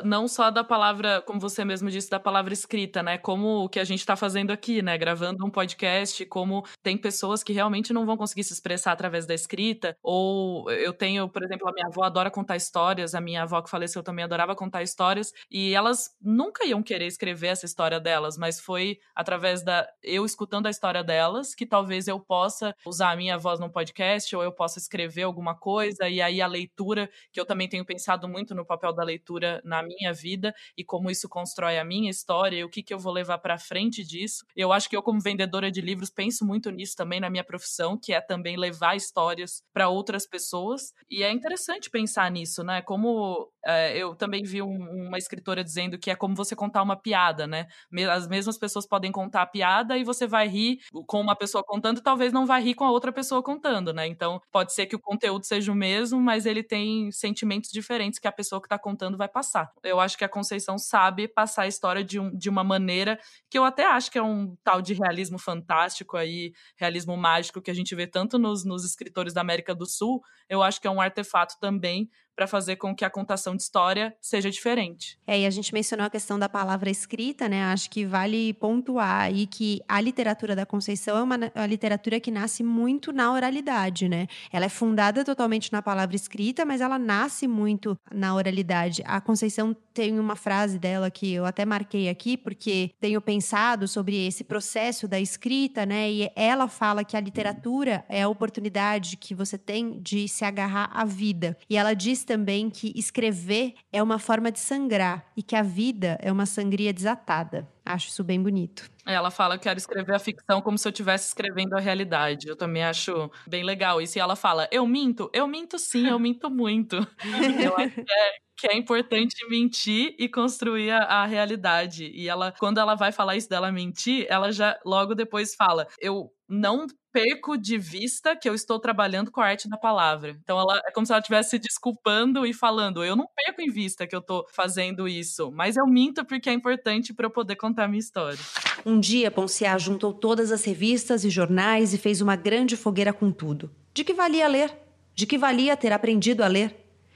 não só da palavra, como você mesmo disse, da palavra escrita, né? Como o que a gente está fazendo aqui, né? Gravando um podcast, como tem pessoas que realmente não vão conseguir se expressar através da escrita. Ou eu tenho, por exemplo, a minha avó adora contar histórias, a minha avó que faleceu também adorava contar histórias, e elas nunca iam querer escrever essa história delas, mas foi através da eu escutando a história delas que talvez eu possa usar a minha voz num podcast, ou eu possa escrever alguma coisa, e aí a leitura, que eu também também tenho pensado muito no papel da leitura na minha vida e como isso constrói a minha história e o que, que eu vou levar para frente disso. Eu acho que eu, como vendedora de livros, penso muito nisso também na minha profissão, que é também levar histórias para outras pessoas. E é interessante pensar nisso, né? Como é, eu também vi um, uma escritora dizendo que é como você contar uma piada, né? As mesmas pessoas podem contar a piada e você vai rir com uma pessoa contando, talvez não vai rir com a outra pessoa contando, né? Então pode ser que o conteúdo seja o mesmo, mas ele tem sentimentos sentimentos diferentes que a pessoa que está contando vai passar. Eu acho que a Conceição sabe passar a história de, um, de uma maneira que eu até acho que é um tal de realismo fantástico aí, realismo mágico que a gente vê tanto nos, nos escritores da América do Sul. Eu acho que é um artefato também para fazer com que a contação de história seja diferente. É, e a gente mencionou a questão da palavra escrita, né? Acho que vale pontuar aí que a literatura da Conceição é uma, uma literatura que nasce muito na oralidade, né? Ela é fundada totalmente na palavra escrita, mas ela nasce muito na oralidade. A Conceição tem uma frase dela que eu até marquei aqui, porque tenho pensado sobre esse processo da escrita, né? E ela fala que a literatura é a oportunidade que você tem de se agarrar à vida. E ela diz também que escrever é uma forma de sangrar e que a vida é uma sangria desatada. Acho isso bem bonito. Ela fala que quero escrever a ficção como se eu estivesse escrevendo a realidade. Eu também acho bem legal isso. E ela fala: eu minto? Eu minto sim, eu minto muito. *laughs* eu acho que é, que é importante mentir e construir a, a, realidade. E ela, quando ela vai falar isso dela mentir, ela já logo depois fala: eu não perco de vista que eu estou trabalhando com a arte da palavra. Então ela é como se ela estivesse se desculpando e falando: "Eu não perco em vista que eu estou fazendo isso, mas eu minto porque é importante para eu poder contar a minha história". Um dia Ponciá juntou todas as revistas e jornais e fez uma grande fogueira com tudo. De que valia ler? De que valia ter aprendido a ler?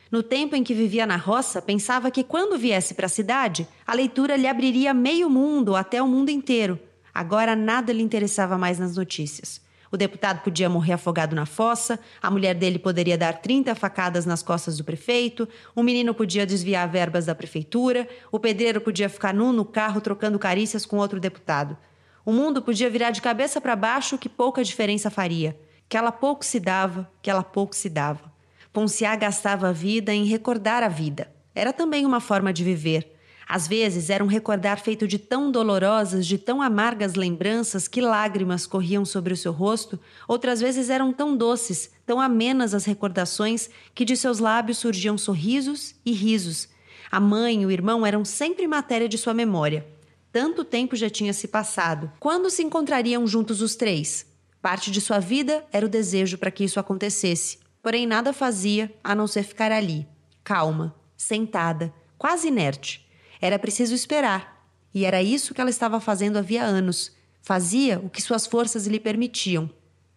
No tempo em que vivia na roça, pensava que quando viesse para a cidade, a leitura lhe abriria meio mundo, até o mundo inteiro. Agora nada lhe interessava mais nas notícias. O deputado podia morrer afogado na fossa, a mulher dele poderia dar 30 facadas nas costas do prefeito, o menino podia desviar verbas da prefeitura, o pedreiro podia ficar nu no carro trocando carícias com outro deputado. O mundo podia virar de cabeça para baixo, que pouca diferença faria. Que ela pouco se dava, que ela pouco se dava. Ponciá gastava a vida em recordar a vida. Era também uma forma de viver às vezes era um recordar feito de tão dolorosas, de tão amargas lembranças que lágrimas corriam sobre o seu rosto, outras vezes eram tão doces, tão amenas as recordações que de seus lábios surgiam sorrisos e risos. A mãe e o irmão eram sempre matéria de sua memória. Tanto tempo já tinha se passado. Quando se encontrariam juntos os três? Parte de sua vida era o desejo para que isso acontecesse. Porém, nada fazia a não ser ficar ali, calma, sentada, quase inerte. Era preciso esperar. E era isso que ela estava fazendo havia anos. Fazia o que suas forças lhe permitiam.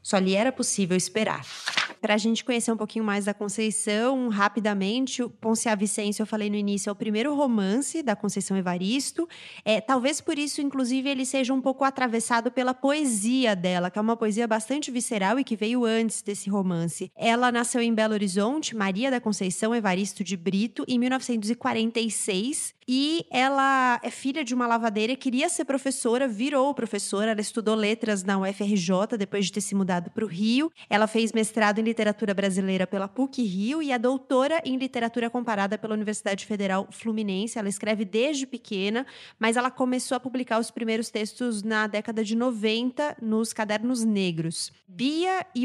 Só lhe era possível esperar. Para a gente conhecer um pouquinho mais da Conceição, rapidamente, o Ponce a Vicência, eu falei no início, é o primeiro romance da Conceição Evaristo. É, talvez por isso, inclusive, ele seja um pouco atravessado pela poesia dela, que é uma poesia bastante visceral e que veio antes desse romance. Ela nasceu em Belo Horizonte, Maria da Conceição Evaristo de Brito, em 1946. E ela é filha de uma lavadeira, queria ser professora, virou professora, ela estudou letras na UFRJ depois de ter se mudado para o Rio. Ela fez mestrado em literatura brasileira pela PUC Rio e é doutora em literatura comparada pela Universidade Federal Fluminense. Ela escreve desde pequena, mas ela começou a publicar os primeiros textos na década de 90 nos Cadernos Negros. Bia e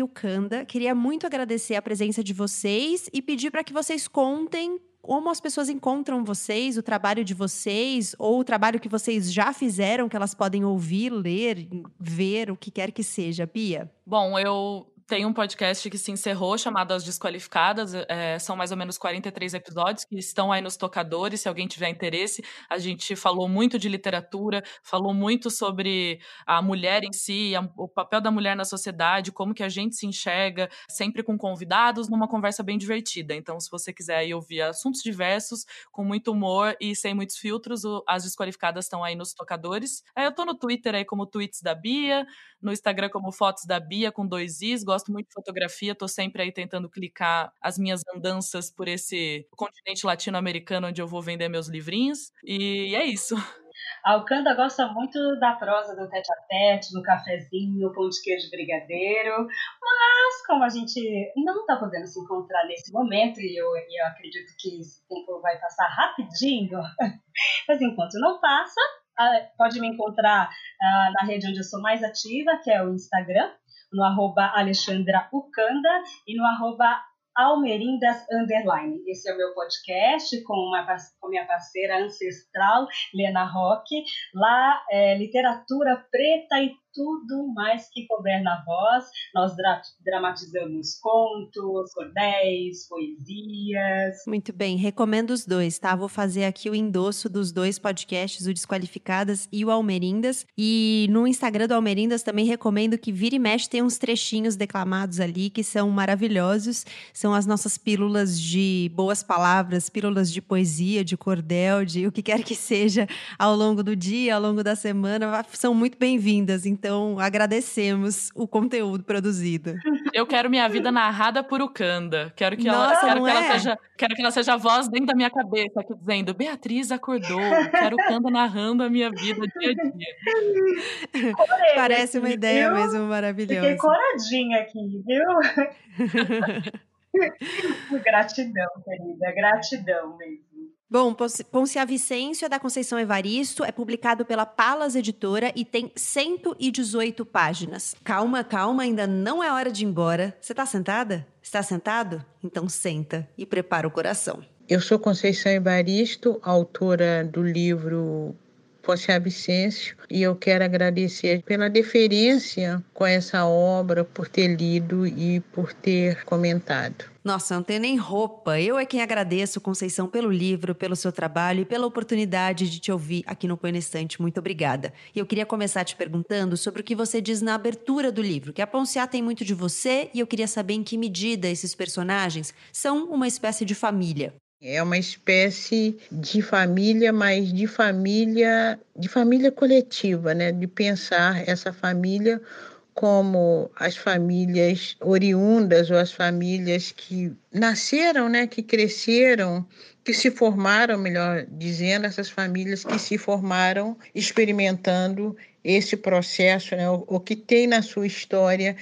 queria muito agradecer a presença de vocês e pedir para que vocês contem como as pessoas encontram vocês, o trabalho de vocês, ou o trabalho que vocês já fizeram, que elas podem ouvir, ler, ver, o que quer que seja, Bia? Bom, eu tem um podcast que se encerrou chamado As Desqualificadas. É, são mais ou menos 43 episódios que estão aí nos tocadores. Se alguém tiver interesse, a gente falou muito de literatura, falou muito sobre a mulher em si, a, o papel da mulher na sociedade, como que a gente se enxerga, sempre com convidados, numa conversa bem divertida. Então, se você quiser aí ouvir assuntos diversos, com muito humor e sem muitos filtros, o, As Desqualificadas estão aí nos tocadores. É, eu tô no Twitter aí como Tweets da Bia, no Instagram como Fotos da Bia com dois Is, gosto gosto muito de fotografia, estou sempre aí tentando clicar as minhas andanças por esse continente latino-americano onde eu vou vender meus livrinhos. E é isso. A Alcanda gosta muito da prosa do tete a tete, do cafezinho, pão de queijo brigadeiro, mas como a gente não está podendo se encontrar nesse momento, e eu, eu acredito que esse tempo vai passar rapidinho, *laughs* mas enquanto não passa, ah, pode me encontrar ah, na rede onde eu sou mais ativa, que é o Instagram, no arroba Alexandra Ucanda e no arroba Almerindas Underline. Esse é o meu podcast com, uma, com minha parceira ancestral, Lena Roque. Lá é literatura preta e tudo mais que couber na voz. Nós dra dramatizamos contos, cordéis, poesias. Muito bem, recomendo os dois, tá? Vou fazer aqui o endosso dos dois podcasts, o Desqualificadas e o Almerindas. E no Instagram do Almerindas também recomendo que vira e mexe, tem uns trechinhos declamados ali que são maravilhosos. São as nossas pílulas de boas palavras, pílulas de poesia, de cordel, de o que quer que seja ao longo do dia, ao longo da semana. São muito bem-vindas, então então agradecemos o conteúdo produzido. Eu quero minha vida narrada por Ucanda. Quero que ela, quero que é? ela seja, quero que ela seja a voz dentro da minha cabeça aqui dizendo: "Beatriz acordou". Quero Ucanda narrando a minha vida dia a dia. Corei, Parece uma ideia viu? mesmo maravilhosa. Fiquei coradinha aqui, viu? *laughs* gratidão, querida, gratidão mesmo. Bom, a Vicência é da Conceição Evaristo é publicado pela Palas Editora e tem 118 páginas. Calma, calma, ainda não é hora de ir embora. Você está sentada? Está sentado? Então senta e prepara o coração. Eu sou Conceição Evaristo, autora do livro Fosse Absêncio, e eu quero agradecer pela deferência com essa obra, por ter lido e por ter comentado. Nossa, não tem nem roupa. Eu é quem agradeço, Conceição, pelo livro, pelo seu trabalho e pela oportunidade de te ouvir aqui no Põe Estante. Muito obrigada. E eu queria começar te perguntando sobre o que você diz na abertura do livro, que a Ponciá tem muito de você e eu queria saber em que medida esses personagens são uma espécie de família. É uma espécie de família, mas de família, de família coletiva, né? De pensar essa família como as famílias oriundas ou as famílias que nasceram, né, que cresceram, que se formaram, melhor dizendo, essas famílias que se formaram experimentando esse processo, né, o, o que tem na sua história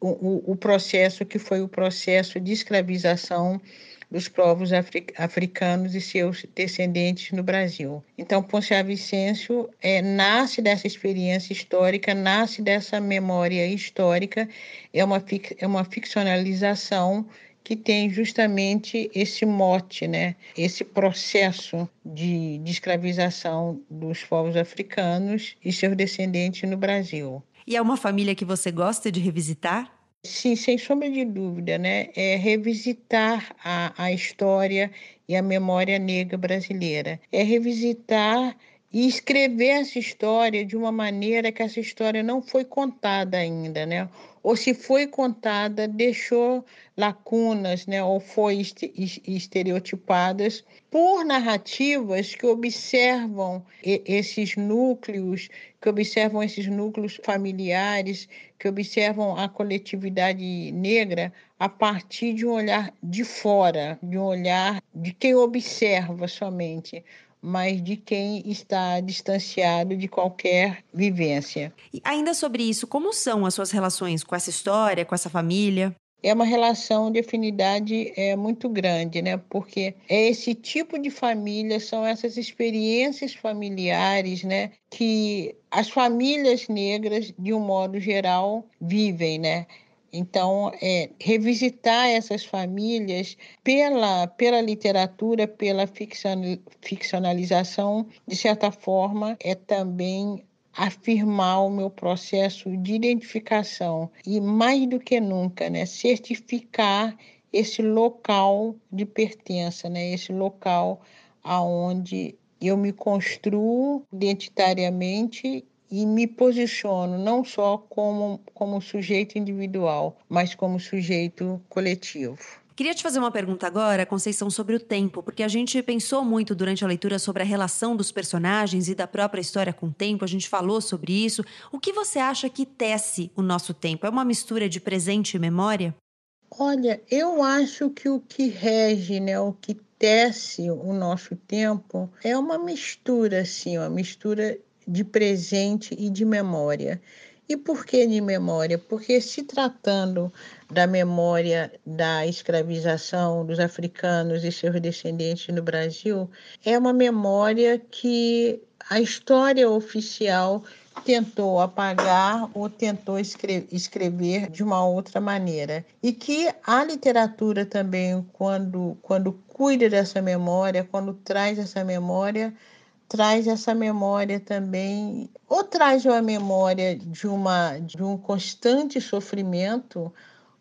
o, o, o processo que foi o processo de escravização dos povos africanos e seus descendentes no Brasil. Então, Ponce Vicêncio é, nasce dessa experiência histórica, nasce dessa memória histórica, é uma, é uma ficcionalização que tem justamente esse mote, né? esse processo de, de escravização dos povos africanos e seus descendentes no Brasil. E é uma família que você gosta de revisitar? Sim, sem sombra de dúvida, né? É revisitar a, a história e a memória negra brasileira. É revisitar e escrever essa história de uma maneira que essa história não foi contada ainda, né? Ou se foi contada, deixou lacunas, né? Ou foi estereotipadas por narrativas que observam esses núcleos, que observam esses núcleos familiares, que observam a coletividade negra a partir de um olhar de fora, de um olhar de quem observa somente mas de quem está distanciado de qualquer vivência. E ainda sobre isso, como são as suas relações com essa história, com essa família? É uma relação de afinidade é, muito grande, né? Porque é esse tipo de família, são essas experiências familiares, né? Que as famílias negras, de um modo geral, vivem, né? Então, é, revisitar essas famílias pela, pela literatura, pela ficcionalização, de certa forma, é também afirmar o meu processo de identificação e, mais do que nunca, né, certificar esse local de pertença, né, esse local aonde eu me construo identitariamente e me posiciono não só como, como sujeito individual, mas como sujeito coletivo. Queria te fazer uma pergunta agora, Conceição, sobre o tempo, porque a gente pensou muito durante a leitura sobre a relação dos personagens e da própria história com o tempo, a gente falou sobre isso. O que você acha que tece o nosso tempo? É uma mistura de presente e memória? Olha, eu acho que o que rege, né, o que tece o nosso tempo é uma mistura, assim, uma mistura de presente e de memória. E por que de memória? Porque se tratando da memória da escravização dos africanos e seus descendentes no Brasil, é uma memória que a história oficial tentou apagar ou tentou escre escrever de uma outra maneira. E que a literatura também, quando, quando cuida dessa memória, quando traz essa memória, traz essa memória também, ou traz uma memória de, uma, de um constante sofrimento,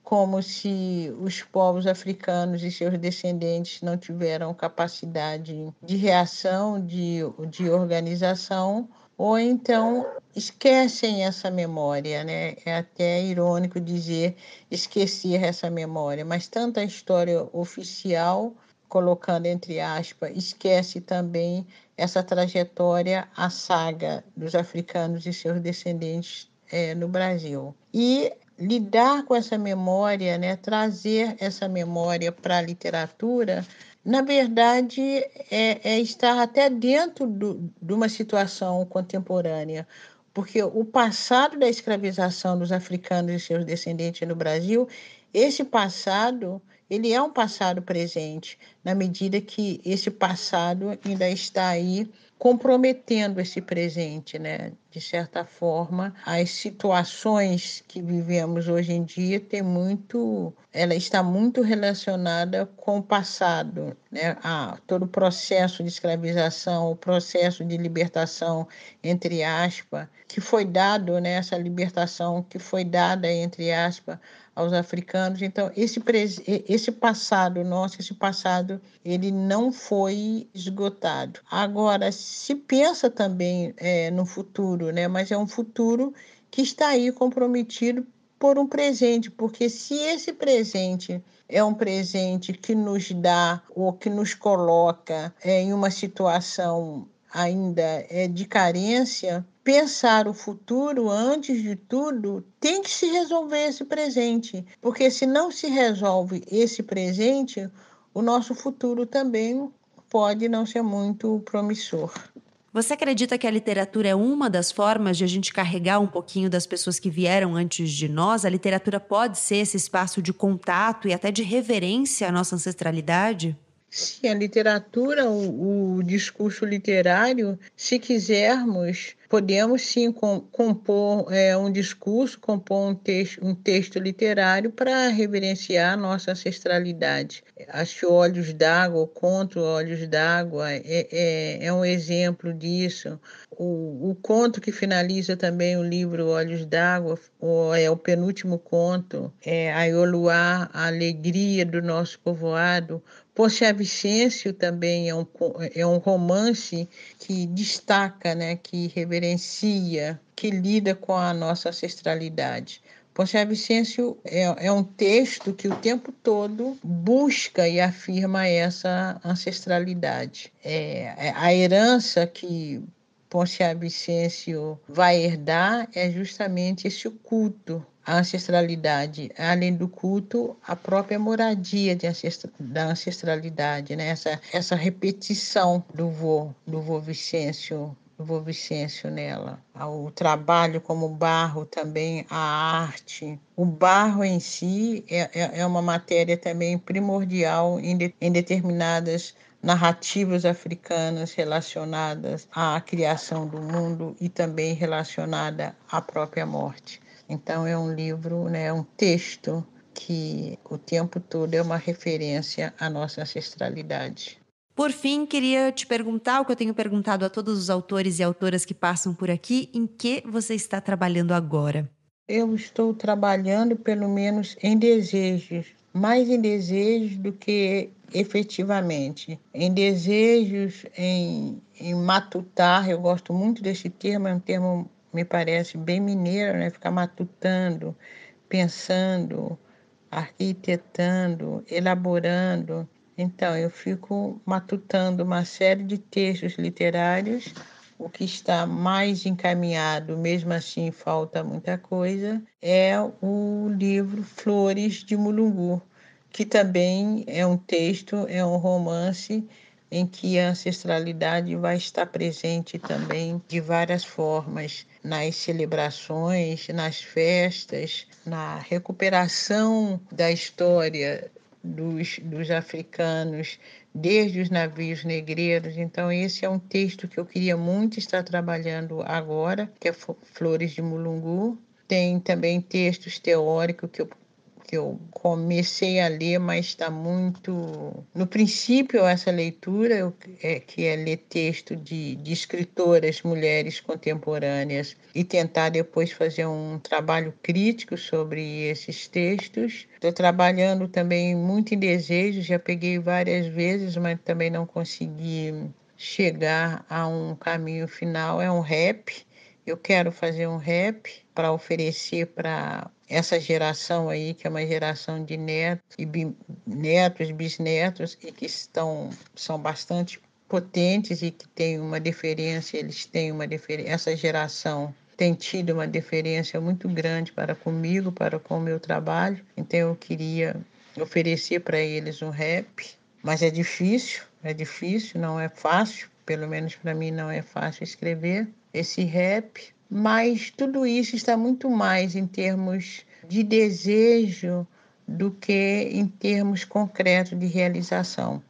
como se os povos africanos e seus descendentes não tiveram capacidade de reação, de, de organização, ou então esquecem essa memória, né? É até irônico dizer esquecer essa memória, mas tanta história oficial colocando entre aspas, esquece também essa trajetória, a saga dos africanos e seus descendentes é, no Brasil. E lidar com essa memória, né, trazer essa memória para a literatura, na verdade, é, é estar até dentro do, de uma situação contemporânea, porque o passado da escravização dos africanos e seus descendentes no Brasil, esse passado ele é um passado presente, na medida que esse passado ainda está aí comprometendo esse presente, né? De certa forma, as situações que vivemos hoje em dia tem muito, ela está muito relacionada com o passado, né? A todo o processo de escravização, o processo de libertação entre aspas, que foi dado, né? Essa libertação que foi dada entre aspas aos africanos. Então, esse, esse passado nosso, esse passado, ele não foi esgotado. Agora, se pensa também é, no futuro, né? mas é um futuro que está aí comprometido por um presente, porque se esse presente é um presente que nos dá ou que nos coloca é, em uma situação ainda é, de carência, pensar o futuro, antes de tudo, tem que se resolver esse presente, porque se não se resolve esse presente, o nosso futuro também pode não ser muito promissor. Você acredita que a literatura é uma das formas de a gente carregar um pouquinho das pessoas que vieram antes de nós? A literatura pode ser esse espaço de contato e até de reverência à nossa ancestralidade? se a literatura, o, o discurso literário, se quisermos, podemos sim com, compor é, um discurso, compor um, te um texto literário para reverenciar nossa ancestralidade. Acho Olhos d'Água, o conto Olhos d'Água é, é, é, um exemplo disso. O, o, conto que finaliza também o livro Olhos d'Água é o penúltimo conto, é Ioluá, a alegria do nosso povoado, Poxa Vicêncio também é um, é um romance que destaca, né, que reverencia, que lida com a nossa ancestralidade. Poxa Vicêncio é, é um texto que o tempo todo busca e afirma essa ancestralidade. É, é a herança que Poncia Vicêncio vai herdar é justamente esse culto a ancestralidade, além do culto, a própria moradia ancestra, da ancestralidade, né? essa, essa repetição do vô, do vô Vicêncio, do Vicêncio nela. Ah, o trabalho como barro também, a arte. O barro em si é, é, é uma matéria também primordial em, de, em determinadas narrativas africanas relacionadas à criação do mundo e também relacionada à própria morte. Então, é um livro, né, é um texto que o tempo todo é uma referência à nossa ancestralidade. Por fim, queria te perguntar o que eu tenho perguntado a todos os autores e autoras que passam por aqui: em que você está trabalhando agora? Eu estou trabalhando, pelo menos, em desejos, mais em desejos do que efetivamente. Em desejos, em, em matutar, eu gosto muito desse termo, é um termo me parece bem mineiro, né? Ficar matutando, pensando, arquitetando, elaborando. Então, eu fico matutando uma série de textos literários, o que está mais encaminhado, mesmo assim falta muita coisa, é o livro Flores de Mulungu, que também é um texto, é um romance em que a ancestralidade vai estar presente também de várias formas nas celebrações, nas festas, na recuperação da história dos, dos africanos desde os navios negreiros. Então, esse é um texto que eu queria muito estar trabalhando agora, que é Flores de Mulungu. Tem também textos teóricos que eu que eu comecei a ler, mas está muito. No princípio, essa leitura, eu, é, que é ler texto de, de escritoras mulheres contemporâneas e tentar depois fazer um trabalho crítico sobre esses textos. Estou trabalhando também muito em desejo, já peguei várias vezes, mas também não consegui chegar a um caminho final. É um rap. Eu quero fazer um rap para oferecer para essa geração aí, que é uma geração de netos e bi, netos, bisnetos, e que estão, são bastante potentes e que tem uma diferença, eles têm uma diferença, essa geração tem tido uma diferença muito grande para comigo, para com o meu trabalho. Então eu queria oferecer para eles um rap, mas é difícil, é difícil, não é fácil, pelo menos para mim não é fácil escrever esse rap, mas tudo isso está muito mais em termos de desejo do que em termos concretos de realização.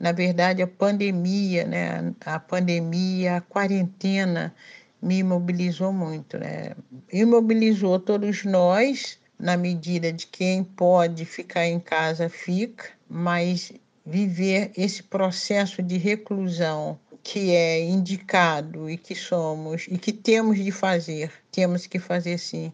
Na verdade, a pandemia, né, a pandemia, a quarentena me imobilizou muito, né? Imobilizou todos nós na medida de quem pode ficar em casa fica, mas viver esse processo de reclusão que é indicado e que somos e que temos de fazer, temos que fazer sim,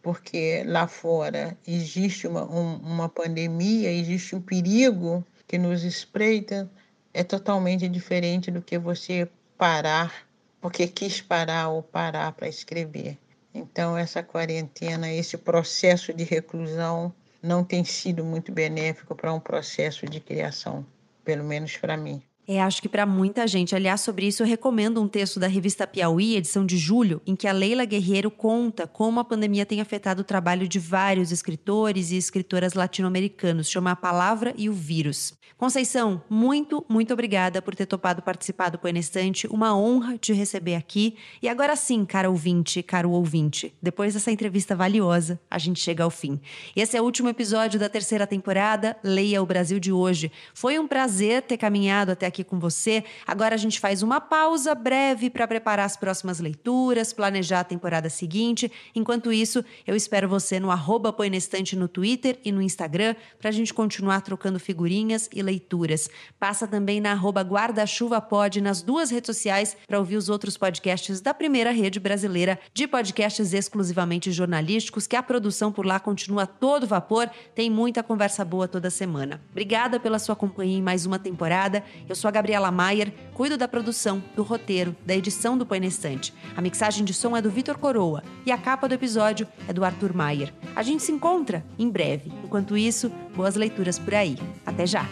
porque lá fora existe uma, um, uma pandemia, existe um perigo que nos espreita, é totalmente diferente do que você parar, porque quis parar ou parar para escrever. Então, essa quarentena, esse processo de reclusão não tem sido muito benéfico para um processo de criação, pelo menos para mim. É, acho que para muita gente. Aliás, sobre isso, eu recomendo um texto da revista Piauí, edição de julho, em que a Leila Guerreiro conta como a pandemia tem afetado o trabalho de vários escritores e escritoras latino-americanos. Chama A Palavra e o Vírus. Conceição, muito, muito obrigada por ter topado participar do Poenestante. Uma honra te receber aqui. E agora sim, cara ouvinte, caro ouvinte, depois dessa entrevista valiosa, a gente chega ao fim. Esse é o último episódio da terceira temporada. Leia o Brasil de hoje. Foi um prazer ter caminhado até aqui aqui com você. Agora a gente faz uma pausa breve para preparar as próximas leituras, planejar a temporada seguinte. Enquanto isso, eu espero você no arroba Põe na Estante no Twitter e no Instagram para a gente continuar trocando figurinhas e leituras. Passa também na arroba Guarda-Chuva Pod nas duas redes sociais para ouvir os outros podcasts da primeira rede brasileira de podcasts exclusivamente jornalísticos, que a produção por lá continua a todo vapor. Tem muita conversa boa toda semana. Obrigada pela sua companhia em mais uma temporada. Eu sou sou a Gabriela Maier, cuido da produção, do roteiro, da edição do Põe Estante. A mixagem de som é do Vitor Coroa e a capa do episódio é do Arthur Maier. A gente se encontra em breve. Enquanto isso, boas leituras por aí. Até já!